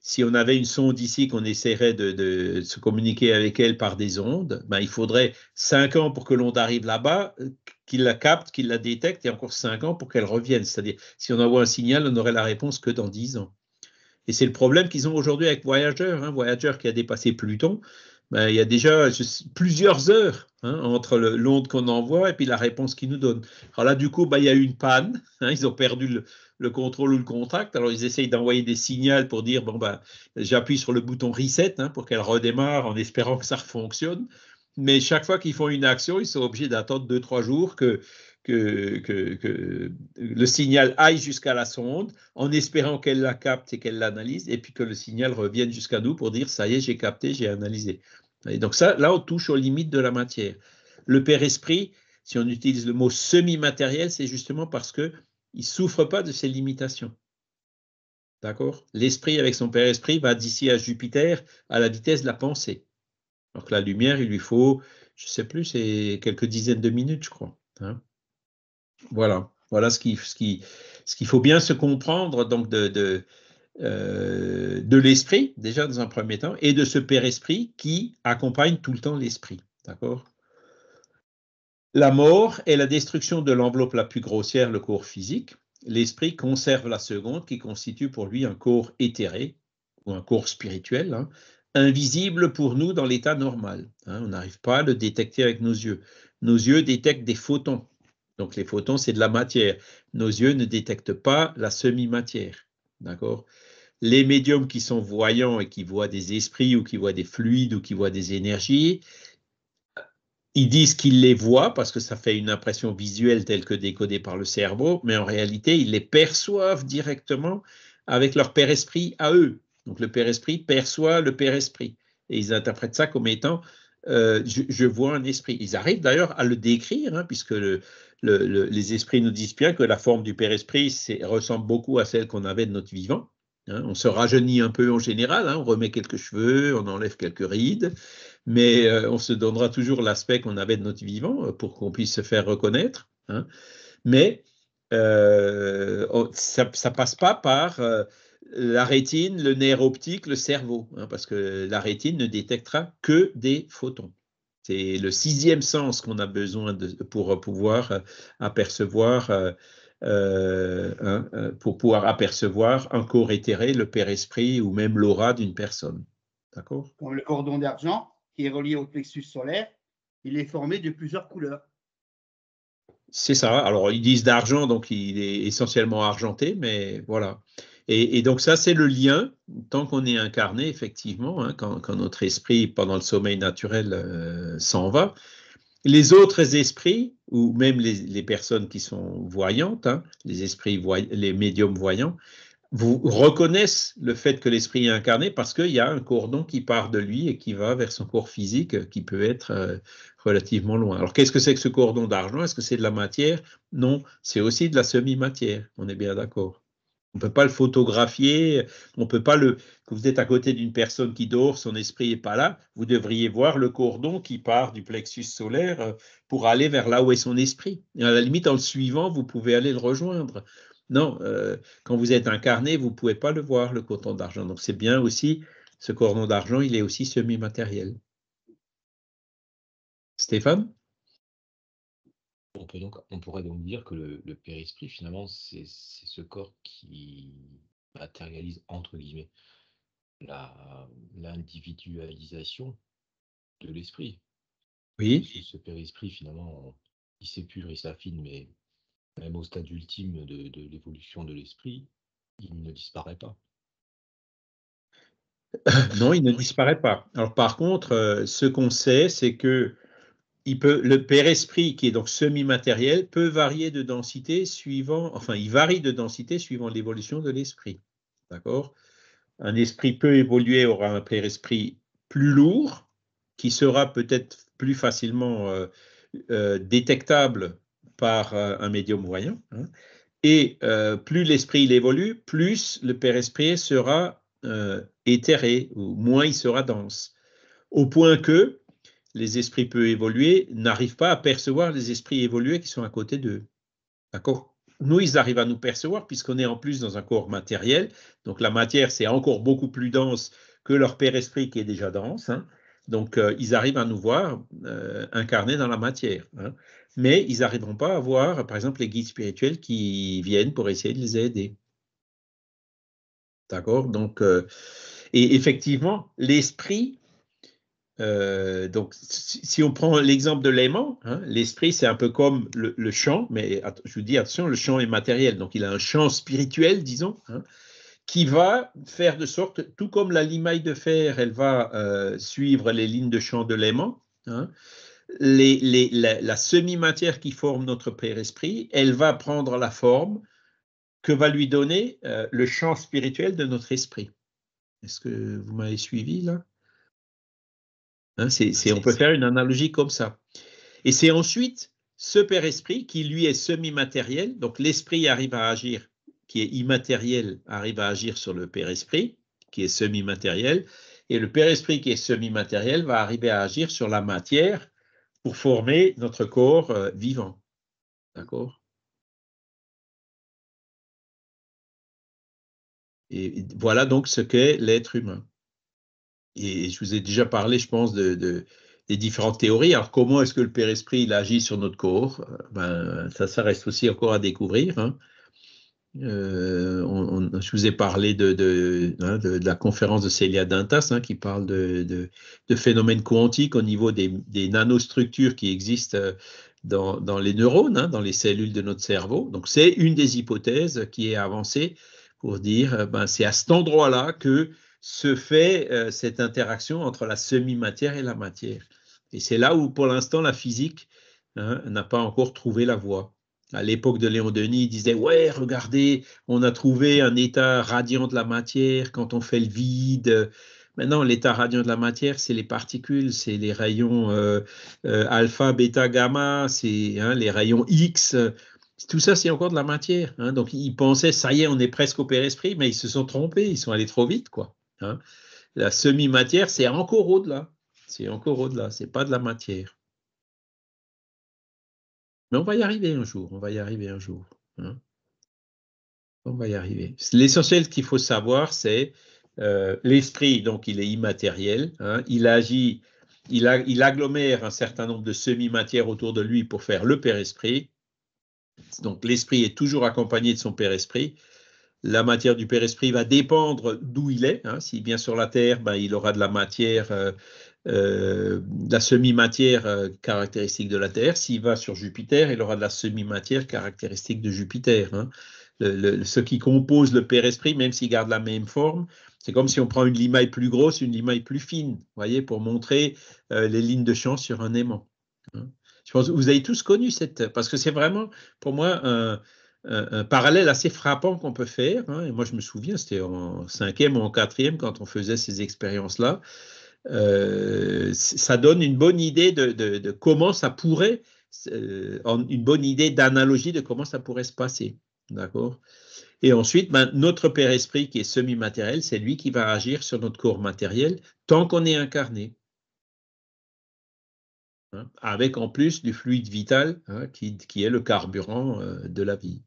si on avait une sonde ici qu'on essaierait de, se communiquer avec elle par des ondes, ben, il faudrait cinq ans pour que l'onde arrive là-bas, qu'il la capte, qu'il la détecte, et encore cinq ans pour qu'elle revienne. C'est-à-dire, si on envoie un signal, on n'aurait la réponse que dans dix ans. Et c'est le problème qu'ils ont aujourd'hui avec Voyager. Hein. Voyager qui a dépassé Pluton, ben, il y a déjà plusieurs heures hein, entre l'onde qu'on envoie et puis la réponse qu'ils nous donne. Alors là, du coup, ben, il y a eu une panne. Hein. ils ont perdu le, contrôle ou le contact. Alors ils essayent d'envoyer des signaux pour dire bon, ben, j'appuie sur le bouton reset pour qu'elle redémarre en espérant que ça fonctionne. Mais chaque fois qu'ils font une action, ils sont obligés d'attendre deux, trois jours que que, le signal aille jusqu'à la sonde en espérant qu'elle la capte et qu'elle l'analyse, et puis que le signal revienne jusqu'à nous pour dire ça y est, j'ai capté, j'ai analysé. Et donc ça, là, on touche aux limites de la matière. Le Père Esprit, si on utilise le mot semi-matériel, c'est justement parce qu'il ne souffre pas de ses limitations. D'accord L'esprit avec son Père Esprit va d'ici à Jupiter à la vitesse de la pensée. Donc la lumière, il lui faut, je ne sais plus, c'est quelques dizaines de minutes, je crois. Hein. Voilà, voilà ce qu'il ce qui, ce faut bien se comprendre donc de, euh, de, l'esprit, déjà dans un premier temps, et de ce père-esprit qui accompagne tout le temps l'esprit. D'accord La mort est la destruction de l'enveloppe la plus grossière, le corps physique. L'esprit conserve la seconde qui constitue pour lui un corps éthéré ou un corps spirituel, hein, invisible pour nous dans l'état normal. Hein. on n'arrive pas à le détecter avec nos yeux. Nos yeux détectent des photons donc les photons, c'est de la matière. Nos yeux ne détectent pas la semi-matière. D'accord Les médiums qui sont voyants et qui voient des esprits ou qui voient des fluides ou qui voient des énergies, ils disent qu'ils les voient parce que ça fait une impression visuelle telle que décodée par le cerveau, mais en réalité, ils les perçoivent directement avec leur père-esprit à eux. Donc le père-esprit perçoit le père-esprit et ils interprètent ça comme étant euh, je, vois un esprit. Ils arrivent d'ailleurs à le décrire, hein, puisque les esprits nous disent bien que la forme du Père Esprit ressemble beaucoup à celle qu'on avait de notre vivant. Hein. On se rajeunit un peu en général, hein. on remet quelques cheveux, on enlève quelques rides, mais euh, on se donnera toujours l'aspect qu'on avait de notre vivant euh, pour qu'on puisse se faire reconnaître. Mais ça, ne passe pas par la rétine, le nerf optique, le cerveau, hein, parce que la rétine ne détectera que des photons. C'est le sixième sens qu'on a besoin euh, euh, euh, pour pouvoir apercevoir. pour pouvoir apercevoir un corps éthéré, le père-esprit ou même l'aura d'une personne. D'accord le cordon d'argent qui est relié au plexus solaire, il est formé de plusieurs couleurs. C'est ça. Alors, ils disent d'argent, donc il est essentiellement argenté, mais voilà. Et, donc ça, c'est le lien, tant qu'on est incarné, effectivement, hein, quand, notre esprit, pendant le sommeil naturel, euh, s'en va, les autres esprits, ou même les, personnes qui sont voyantes, hein, les esprits, les médiums voyants, vous reconnaissent le fait que l'esprit est incarné parce qu'il y a un cordon qui part de lui et qui va vers son corps physique euh, qui peut être euh, relativement loin. Alors qu'est-ce que c'est que ce cordon d'argent Est-ce que c'est de la matière Non, c'est aussi de la semi-matière, on est bien d'accord. On ne peut pas le photographier, on peut pas le. Quand vous êtes à côté d'une personne qui dort, son esprit n'est pas là, vous devriez voir le cordon qui part du plexus solaire euh, pour aller vers là où est son esprit. Et à la limite, en le suivant, vous pouvez aller le rejoindre. Non, euh, quand vous êtes incarné, vous ne pouvez pas le voir, le cordon d'argent. Donc c'est bien aussi, ce cordon d'argent, il est aussi semi-matériel. Stéphane on, donc, on pourrait donc dire que le, le périsprit, finalement, c'est ce corps qui matérialise, entre guillemets, l'individualisation de l'esprit. Oui. Ce, périsprit, finalement, il s'épure, il s'affine, mais même au stade ultime de, de l'évolution de l'esprit, il ne disparaît pas. <coughs> Non, il ne disparaît pas. Alors par contre, euh, ce qu'on sait, c'est que peut, le père-esprit, qui est donc semi-matériel, peut varier de densité suivant, enfin, il varie de densité suivant l'évolution de l'esprit. D'accord Un esprit peu évolué aura un père-esprit plus lourd, qui sera peut-être plus facilement euh, euh, détectable par euh, un médium moyen hein. Et plus l'esprit évolue, plus le père-esprit sera éthéré, ou moins il sera dense. Au point que, les esprits peu évolués n'arrivent pas à percevoir les esprits évolués qui sont à côté d'eux. D'accord Nous, ils arrivent à nous percevoir puisqu'on est en plus dans un corps matériel. Donc la matière, c'est encore beaucoup plus dense que leur père esprit qui est déjà dense. Hein. Donc euh, ils arrivent à nous voir euh, incarnés dans la matière. Hein. Mais ils n'arriveront pas à voir, par exemple, les guides spirituels qui viennent pour essayer de les aider. D'accord Donc, euh, et effectivement, l'esprit euh, donc, si, on prend l'exemple de l'aimant, hein, l'esprit, c'est un peu comme le, champ, mais je vous dis, attention, le champ est matériel, donc il a un champ spirituel, disons, hein, qui va faire de sorte, tout comme la limaille de fer, elle va euh, suivre les lignes de champ de l'aimant, hein, les, la, semi-matière qui forme notre Père-Esprit, elle va prendre la forme que va lui donner euh, le champ spirituel de notre esprit. Est-ce que vous m'avez suivi là Hein, ah, on peut faire une analogie comme ça. Et c'est ensuite ce Père-Esprit qui, lui, est semi-matériel. Donc l'Esprit arrive à agir, qui est immatériel, arrive à agir sur le Père-Esprit, qui est semi-matériel. Et le Père-Esprit qui est semi-matériel va arriver à agir sur la matière pour former notre corps euh, vivant. D'accord Et voilà donc ce qu'est l'être humain et je vous ai déjà parlé, je pense, des différentes théories. Alors, comment est-ce que le Père-Esprit il agit sur notre corps euh, ben, ça, ça reste aussi encore à découvrir. Hein. Euh, je vous ai parlé de, de, hein, la conférence de Célia Dantas hein, qui parle de, phénomènes quantiques au niveau des, nanostructures qui existent euh, dans, les neurones, dans les cellules de notre cerveau. Donc, c'est une des hypothèses qui est avancée pour dire ben, c'est à cet endroit-là que se fait euh, cette interaction entre la semi-matière et la matière. Et c'est là où, pour l'instant, la physique hein, n'a pas encore trouvé la voie. À l'époque de Léon Denis, il disait Ouais, regardez, on a trouvé un état radiant de la matière quand on fait le vide. Maintenant, l'état radiant de la matière, c'est les particules, c'est les rayons euh, euh, alpha, bêta, gamma, c'est hein, les rayons X. Tout ça, c'est encore de la matière. Hein. Donc, ils pensaient Ça y est, on est presque au père-esprit, mais ils se sont trompés, ils sont allés trop vite, quoi. Hein. La semi-matière, c'est encore au-delà. C'est encore au-delà, c'est pas de la matière. Mais on va y arriver un jour, on va y arriver un jour. Hein. On va y arriver. L'essentiel qu'il faut savoir, c'est euh, l'esprit, donc il est immatériel, hein. il agit, il, il, agglomère un certain nombre de semi-matières autour de lui pour faire le Père-Esprit. Donc l'esprit est toujours accompagné de son Père-Esprit. La matière du Père Esprit va dépendre d'où il est. Hein. S'il vient sur la terre, ben, il aura de la matière, euh, euh, la semi-matière euh, caractéristique de la terre. S'il va sur Jupiter, il aura de la semi-matière caractéristique de Jupiter. Hein. ce qui compose le Père Esprit, même s'il garde la même forme, c'est comme si on prend une limaille plus grosse, une limaille plus fine, voyez, pour montrer les lignes de champ sur un aimant. Hein. Je pense vous avez tous connu cette, parce que c'est vraiment, pour moi, un un euh, euh, parallèle assez frappant qu'on peut faire. Hein. et moi, je me souviens, c'était en cinquième ou en quatrième quand on faisait ces expériences-là. Euh, ça donne une bonne idée de, comment ça pourrait, une bonne idée d'analogie de comment ça pourrait se passer. D'accord Et ensuite, ben, notre Père Esprit qui est semi-matériel, c'est lui qui va agir sur notre corps matériel tant qu'on est incarné. Hein, avec en plus du fluide vital hein, qui, est le carburant de la vie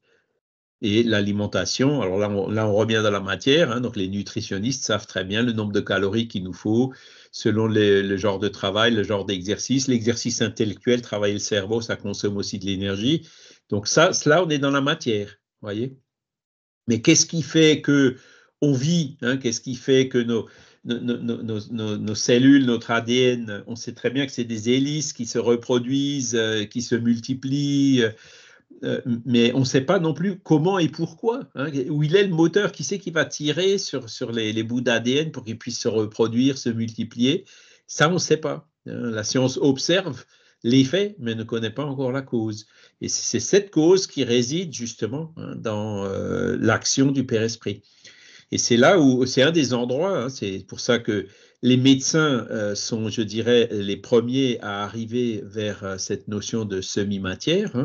et l'alimentation. Alors là on, on, revient dans la matière, hein. donc les nutritionnistes savent très bien le nombre de calories qu'il nous faut selon le genre de travail, le genre d'exercice. L'exercice intellectuel, travailler le cerveau, ça consomme aussi de l'énergie. Donc ça, cela, on est dans la matière, voyez. Mais qu'est-ce qui fait que on vit hein? Qu'est-ce qui fait que nos, nos, nos, cellules, notre ADN, on sait très bien que c'est des hélices qui se reproduisent, euh, qui se multiplient, euh, euh, mais on ne sait pas non plus comment et pourquoi. Hein. où il est le moteur Qui c'est qui va tirer sur, sur les, les bouts d'ADN pour qu'ils puissent se reproduire, se multiplier Ça, on ne sait pas. Hein. la science observe les faits, mais ne connaît pas encore la cause. Et c'est cette cause qui réside justement hein, dans euh, l'action du Père-Esprit. Et c'est là où c'est un des endroits, c'est pour ça que les médecins euh, sont, je dirais, les premiers à arriver vers cette notion de semi-matière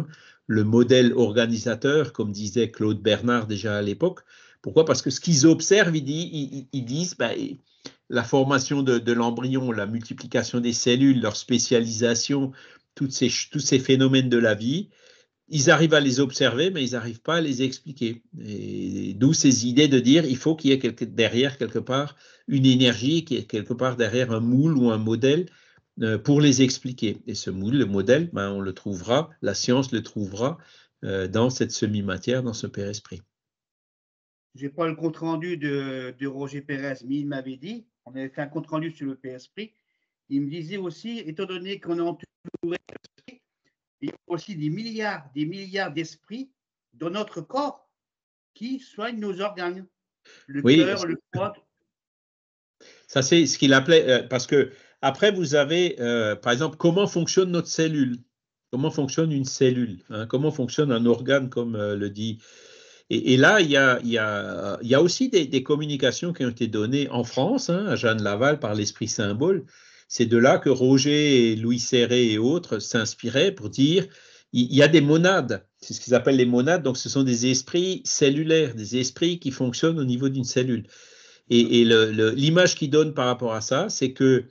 le modèle organisateur, comme disait Claude Bernard déjà à l'époque. Pourquoi Parce que ce qu'ils observent, ils, disent, bah, la formation de, l'embryon, la multiplication des cellules, leur spécialisation, tous ces phénomènes de la vie, ils arrivent à les observer, mais ils n'arrivent pas à les expliquer. d'où ces idées de dire il faut qu'il y ait derrière quelque part une énergie, qu'il y ait quelque part derrière un moule ou un modèle euh, pour les expliquer. Et ce moule, le modèle, ben, on le trouvera, la science le trouvera euh, dans cette semi-matière, dans ce père esprit. Je n'ai pas le compte-rendu de, Roger Pérez, mais il m'avait dit, on avait fait un compte-rendu sur le père esprit, il me disait aussi, étant donné qu'on est entouré d'esprit, il y a aussi des milliards, des milliards d'esprits dans notre corps qui soignent nos organes. Le cœur, le foie. Ça, c'est ce qu'il appelait, euh, parce que après, vous avez, euh, par exemple, comment fonctionne notre cellule Comment fonctionne une cellule hein? Comment fonctionne un organe, comme euh, le dit. Et, là, il y, a, il, aussi des, communications qui ont été données en France, hein, à Jeanne Laval, par l'esprit symbole. C'est de là que Roger et Louis Serré et autres s'inspiraient pour dire il y a des monades, c'est ce qu'ils appellent les monades, donc ce sont des esprits cellulaires, des esprits qui fonctionnent au niveau d'une cellule. Et, et l'image qu'ils donnent par rapport à ça, c'est que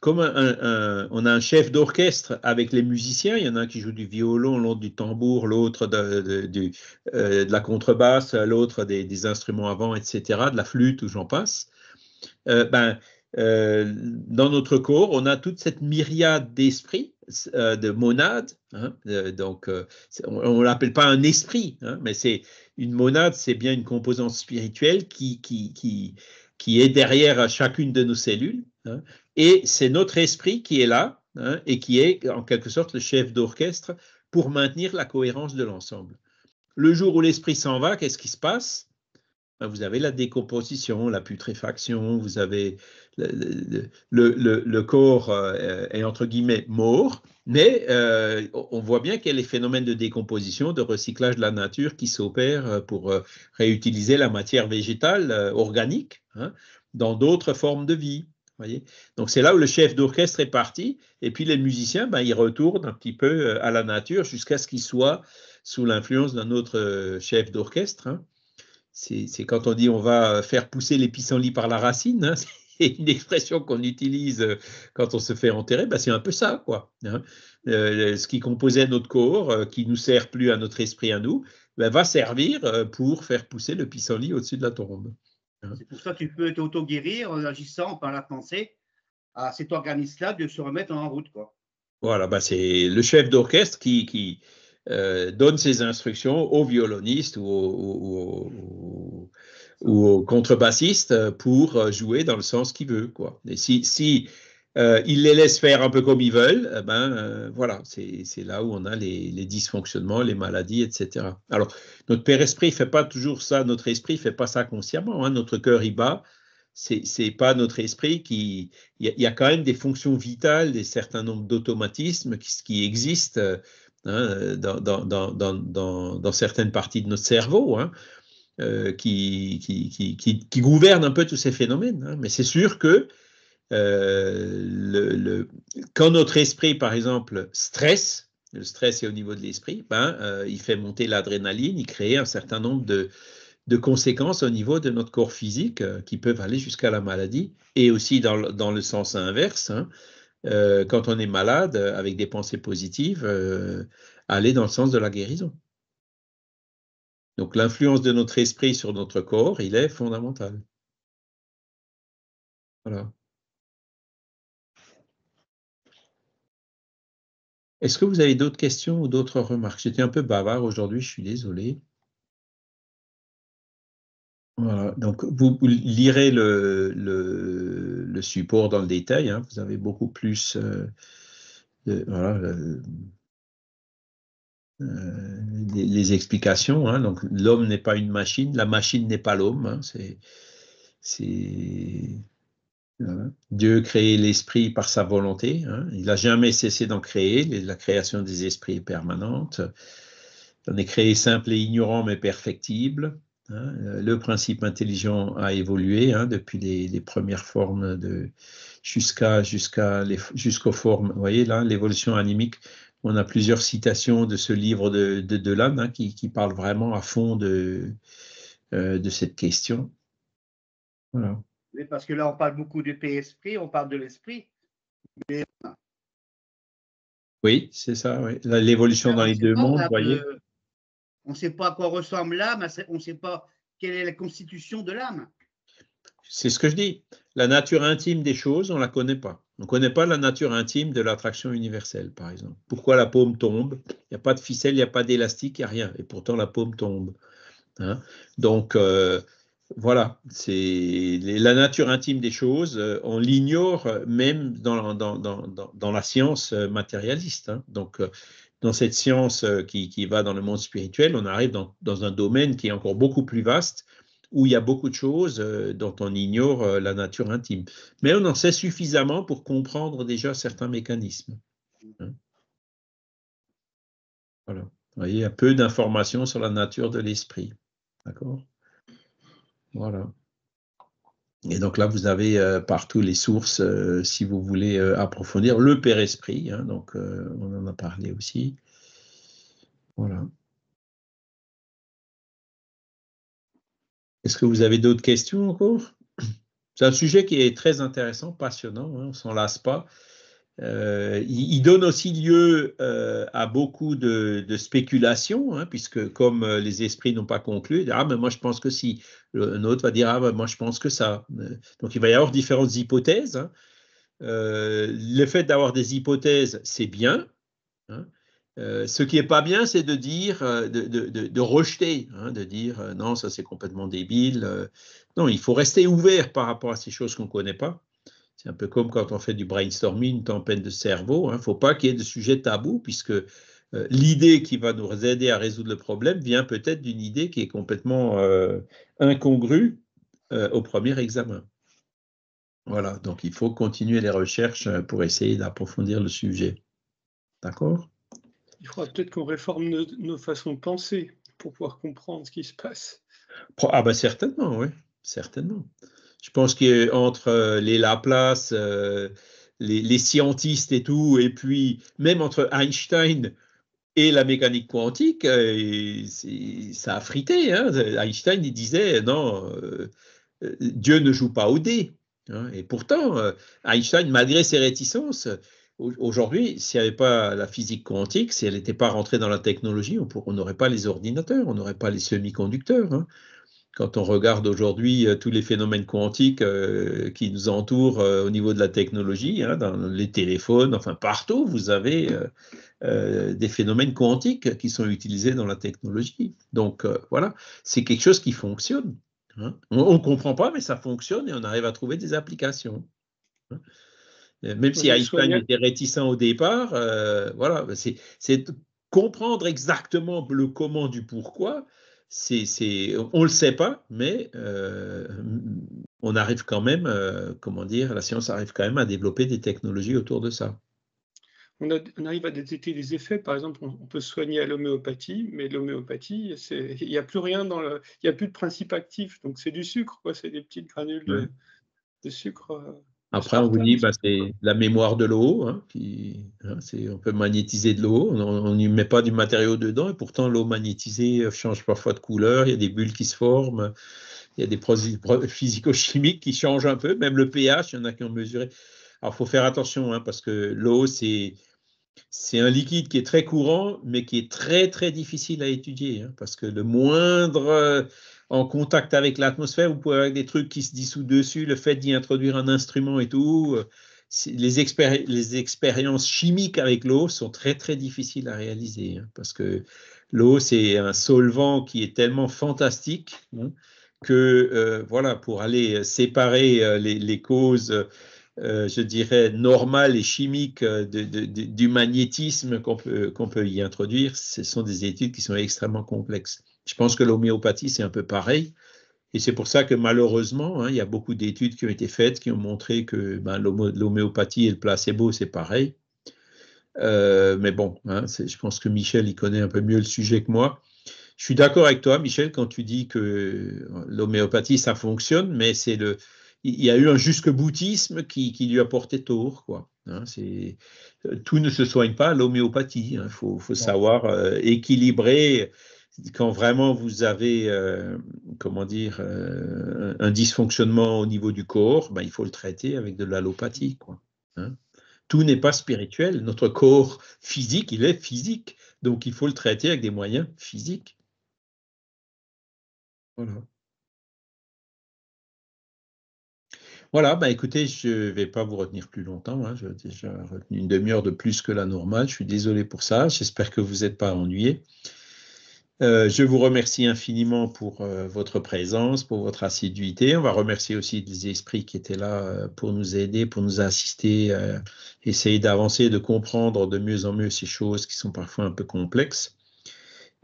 comme on a un chef d'orchestre avec les musiciens, il y en a un qui joue du violon, l'autre du tambour, l'autre de, euh, la contrebasse, l'autre des, des, instruments avant, etc., de la flûte ou j'en passe. Euh, ben, euh, dans notre corps, on a toute cette myriade d'esprits, de monades. Hein, donc, on ne l'appelle pas un esprit, hein, mais c'est une monade, c'est bien une composante spirituelle qui, qui, qui, qui est derrière chacune de nos cellules hein. Et c'est notre esprit qui est là hein, et qui est en quelque sorte le chef d'orchestre pour maintenir la cohérence de l'ensemble. Le jour où l'esprit s'en va, qu'est-ce qui se passe ben, Vous avez la décomposition, la putréfaction, vous avez le, corps euh, est entre guillemets mort, mais euh, on voit bien qu'il y a les phénomènes de décomposition, de recyclage de la nature qui s'opèrent pour euh, réutiliser la matière végétale organique hein, dans d'autres formes de vie. Donc c'est là où le chef d'orchestre est parti, et puis les musiciens, ben, ils retournent un petit peu euh, à la nature jusqu'à ce qu'ils soient sous l'influence d'un autre euh, chef d'orchestre. Hein. C'est quand on dit on va faire pousser les pissenlits par la racine, hein, <laughs> c'est une expression qu'on utilise euh, quand on se fait enterrer, ben, c'est un peu ça. quoi. Hein. ce qui composait notre corps, qui nous sert plus à notre esprit à nous, ben, va servir pour faire pousser le pissenlit au-dessus de la tombe. Hein? C'est pour ça que tu peux t'auto-guérir en agissant par la pensée à cet organisme-là de se remettre en route. Quoi. Voilà, bah c'est le chef d'orchestre qui, euh, donne ses instructions au violoniste ou au, ou, contrebassiste pour jouer dans le sens qu'il veut. Quoi. Et si euh, ils les laissent faire un peu comme ils veulent, eh ben, euh, voilà, c'est là où on a les, dysfonctionnements, les maladies, etc. Alors, notre père esprit ne fait pas toujours ça, notre esprit ne fait pas ça consciemment, hein. notre cœur y bat, c'est pas notre esprit qui. Il y, a quand même des fonctions vitales, des certains nombres d'automatismes qui, existent hein, dans, certaines parties de notre cerveau. Hein, euh, qui, gouvernent un peu tous ces phénomènes. Mais c'est sûr que euh, quand notre esprit, par exemple, stresse, le stress est au niveau de l'esprit, ben, euh, il fait monter l'adrénaline, il crée un certain nombre de, de, conséquences au niveau de notre corps physique euh, qui peuvent aller jusqu'à la maladie et aussi dans, dans le sens inverse. Hein. quand on est malade, avec des pensées positives, aller dans le sens de la guérison. Donc l'influence de notre esprit sur notre corps, il est fondamental. Voilà. Est-ce que vous avez d'autres questions ou d'autres remarques J'étais un peu bavard aujourd'hui, je suis désolé. Voilà, donc vous, lirez le, support dans le détail, hein. vous avez beaucoup plus euh, euh, les, explications. Hein. donc l'homme n'est pas une machine, la machine n'est pas l'homme. Hein. c'est euh, Dieu crée l'esprit par sa volonté. Hein. Il n'a jamais cessé d'en créer. La création des esprits est permanente. On est créé simple et ignorant, mais perfectible. Hein. Euh, le principe intelligent a évolué hein, depuis les, premières formes de jusqu'à jusqu'aux formes. Vous voyez là, l'évolution animique. On a plusieurs citations de ce livre de, de Delane qui, parle vraiment à fond de, euh, de cette question. Voilà parce que là, on parle beaucoup du esprit on parle de l'esprit. Oui, c'est ça, l'évolution dans les deux mondes, vous voyez. On ne sait pas à quoi ressemble l'âme, on ne sait pas quelle est la constitution de l'âme. C'est ce que je dis. La nature intime des choses, on ne la connaît pas. On ne connaît pas la nature intime de l'attraction universelle, par exemple. Pourquoi la paume tombe Il n'y a pas de ficelle, il n'y a pas d'élastique, il n'y a rien. Et pourtant, la paume tombe. Hein. Donc, euh, voilà, c'est la nature intime des choses, euh, on l'ignore même dans, la science euh, matérialiste. Hein. Donc, euh, dans cette science qui, va dans le monde spirituel, on arrive dans, un domaine qui est encore beaucoup plus vaste, où il y a beaucoup de choses dont on ignore la nature intime. Mais on en sait suffisamment pour comprendre déjà certains mécanismes. Hein. Voilà, vous voyez, il y a peu d'informations sur la nature de l'esprit. D'accord voilà. Et donc là, vous avez euh, partout les sources euh, si vous voulez euh, approfondir. Le Père Esprit, hein, donc on en a parlé aussi. Voilà. Est-ce que vous avez d'autres questions encore C'est un sujet qui est très intéressant, passionnant, hein, on ne s'en lasse pas. Euh, il, donne aussi lieu euh, à beaucoup de, spéculations, hein, puisque comme euh, les esprits n'ont pas conclu, ah mais moi je pense que si, un autre va dire ah mais bah, moi je pense que ça. Donc il va y avoir différentes hypothèses. Hein. le fait d'avoir des hypothèses, c'est bien. Hein. ce qui n'est pas bien, c'est de dire, de, de rejeter, de dire non, ça c'est complètement débile. non, il faut rester ouvert par rapport à ces choses qu'on ne connaît pas. C'est un peu comme quand on fait du brainstorming, une tempête de cerveau. Il hein. ne faut pas qu'il y ait de sujet tabou, puisque euh, l'idée qui va nous aider à résoudre le problème vient peut-être d'une idée qui est complètement euh, incongrue euh, au premier examen. Voilà, donc il faut continuer les recherches pour essayer d'approfondir le sujet. D'accord Il faudra peut-être qu'on réforme nos, nos, façons de penser pour pouvoir comprendre ce qui se passe. Ah ben certainement, oui, certainement. Je pense qu'entre euh, les Laplace, euh, les, scientistes et tout, et puis même entre Einstein et la mécanique quantique, euh, ça a frité. Hein. Einstein disait non, Dieu ne joue pas au dé. Hein. Et pourtant, Einstein, malgré ses réticences, aujourd'hui, s'il n'y avait pas la physique quantique, si elle n'était pas rentrée dans la technologie, on n'aurait pas les ordinateurs, on n'aurait pas les semi-conducteurs. Hein quand on regarde aujourd'hui euh, tous les phénomènes quantiques euh, qui nous entourent euh, au niveau de la technologie, hein, dans les téléphones, enfin partout, vous avez des phénomènes quantiques qui sont utilisés dans la technologie. Donc voilà, c'est quelque chose qui fonctionne. Hein. On ne comprend pas, mais ça fonctionne et on arrive à trouver des applications. Hein. Même si Einstein était réticent au départ, voilà, c'est comprendre exactement le comment du pourquoi, c'est, ne on le sait pas, mais euh, on arrive quand même, euh, comment dire, la science arrive quand même à développer des technologies autour de ça. On, arrive à détecter des effets. Par exemple, on, peut soigner à l'homéopathie, mais l'homéopathie, il n'y a plus rien dans le, il n'y a plus de principe actif. Donc c'est du sucre, quoi. C'est des petites granules de, sucre. Euh, après, on vous dit, que bah, c'est la mémoire de l'eau. Hein, hein on peut magnétiser de l'eau. On n'y met pas du matériau dedans. Et pourtant, l'eau magnétisée euh, change parfois de couleur. Il y a des bulles qui se forment. Il y a des produits physico-chimiques qui changent un peu. Même le pH, il y en a qui ont mesuré. Alors, il faut faire attention hein, parce que l'eau, c'est. C'est un liquide qui est très courant, mais qui est très, très difficile à étudier, hein, parce que le moindre en contact avec l'atmosphère, vous pouvez avoir des trucs qui se dissoutent dessus, le fait d'y introduire un instrument et tout. Euh, les, les, expériences chimiques avec l'eau sont très très difficiles à réaliser hein, parce que l'eau c'est un solvant qui est tellement fantastique hein, que euh, voilà pour aller euh, séparer les, causes je dirais, normales et chimiques de, du magnétisme qu'on peut, qu'on peut, y introduire, ce sont des études qui sont extrêmement complexes. Je pense que l'homéopathie, c'est un peu pareil. Et c'est pour ça que malheureusement, hein, il y a beaucoup d'études qui ont été faites qui ont montré que ben, l'homéopathie et le placebo, c'est pareil. Euh, mais bon, hein, je pense que Michel, il connaît un peu mieux le sujet que moi. Je suis d'accord avec toi, Michel, quand tu dis que l'homéopathie, ça fonctionne, mais c'est le, il y a eu un jusque-boutisme qui, lui a porté tort. Quoi. Hein. tout ne se soigne pas à l'homéopathie. Il faut, savoir euh, équilibrer quand vraiment vous avez, euh, comment dire, euh, un dysfonctionnement au niveau du corps, ben, il faut le traiter avec de l'allopathie. Hein. Tout n'est pas spirituel. Notre corps physique, il est physique. Donc, il faut le traiter avec des moyens physiques. Voilà. Voilà, ben, écoutez, je ne vais pas vous retenir plus longtemps. Hein. J'ai déjà retenu une demi-heure de plus que la normale. Je suis désolé pour ça. J'espère que vous n'êtes pas ennuyé. Euh, je vous remercie infiniment pour euh, votre présence, pour votre assiduité. On va remercier aussi les esprits qui étaient là euh, pour nous aider, pour nous assister, essayer d'avancer, de comprendre de mieux en mieux ces choses qui sont parfois un peu complexes.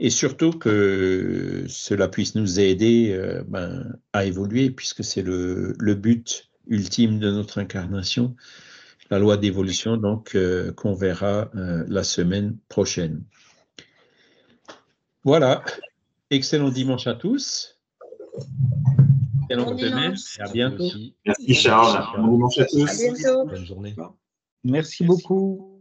Et surtout que cela puisse nous aider ben, à évoluer, puisque c'est le, le, but ultime de notre incarnation, la loi d'évolution, donc qu'on verra la semaine prochaine. Voilà. Excellent dimanche à tous. Excellent semaine et à bientôt. Merci Charles. Bon dimanche à tous. Bonne journée. Merci. beaucoup.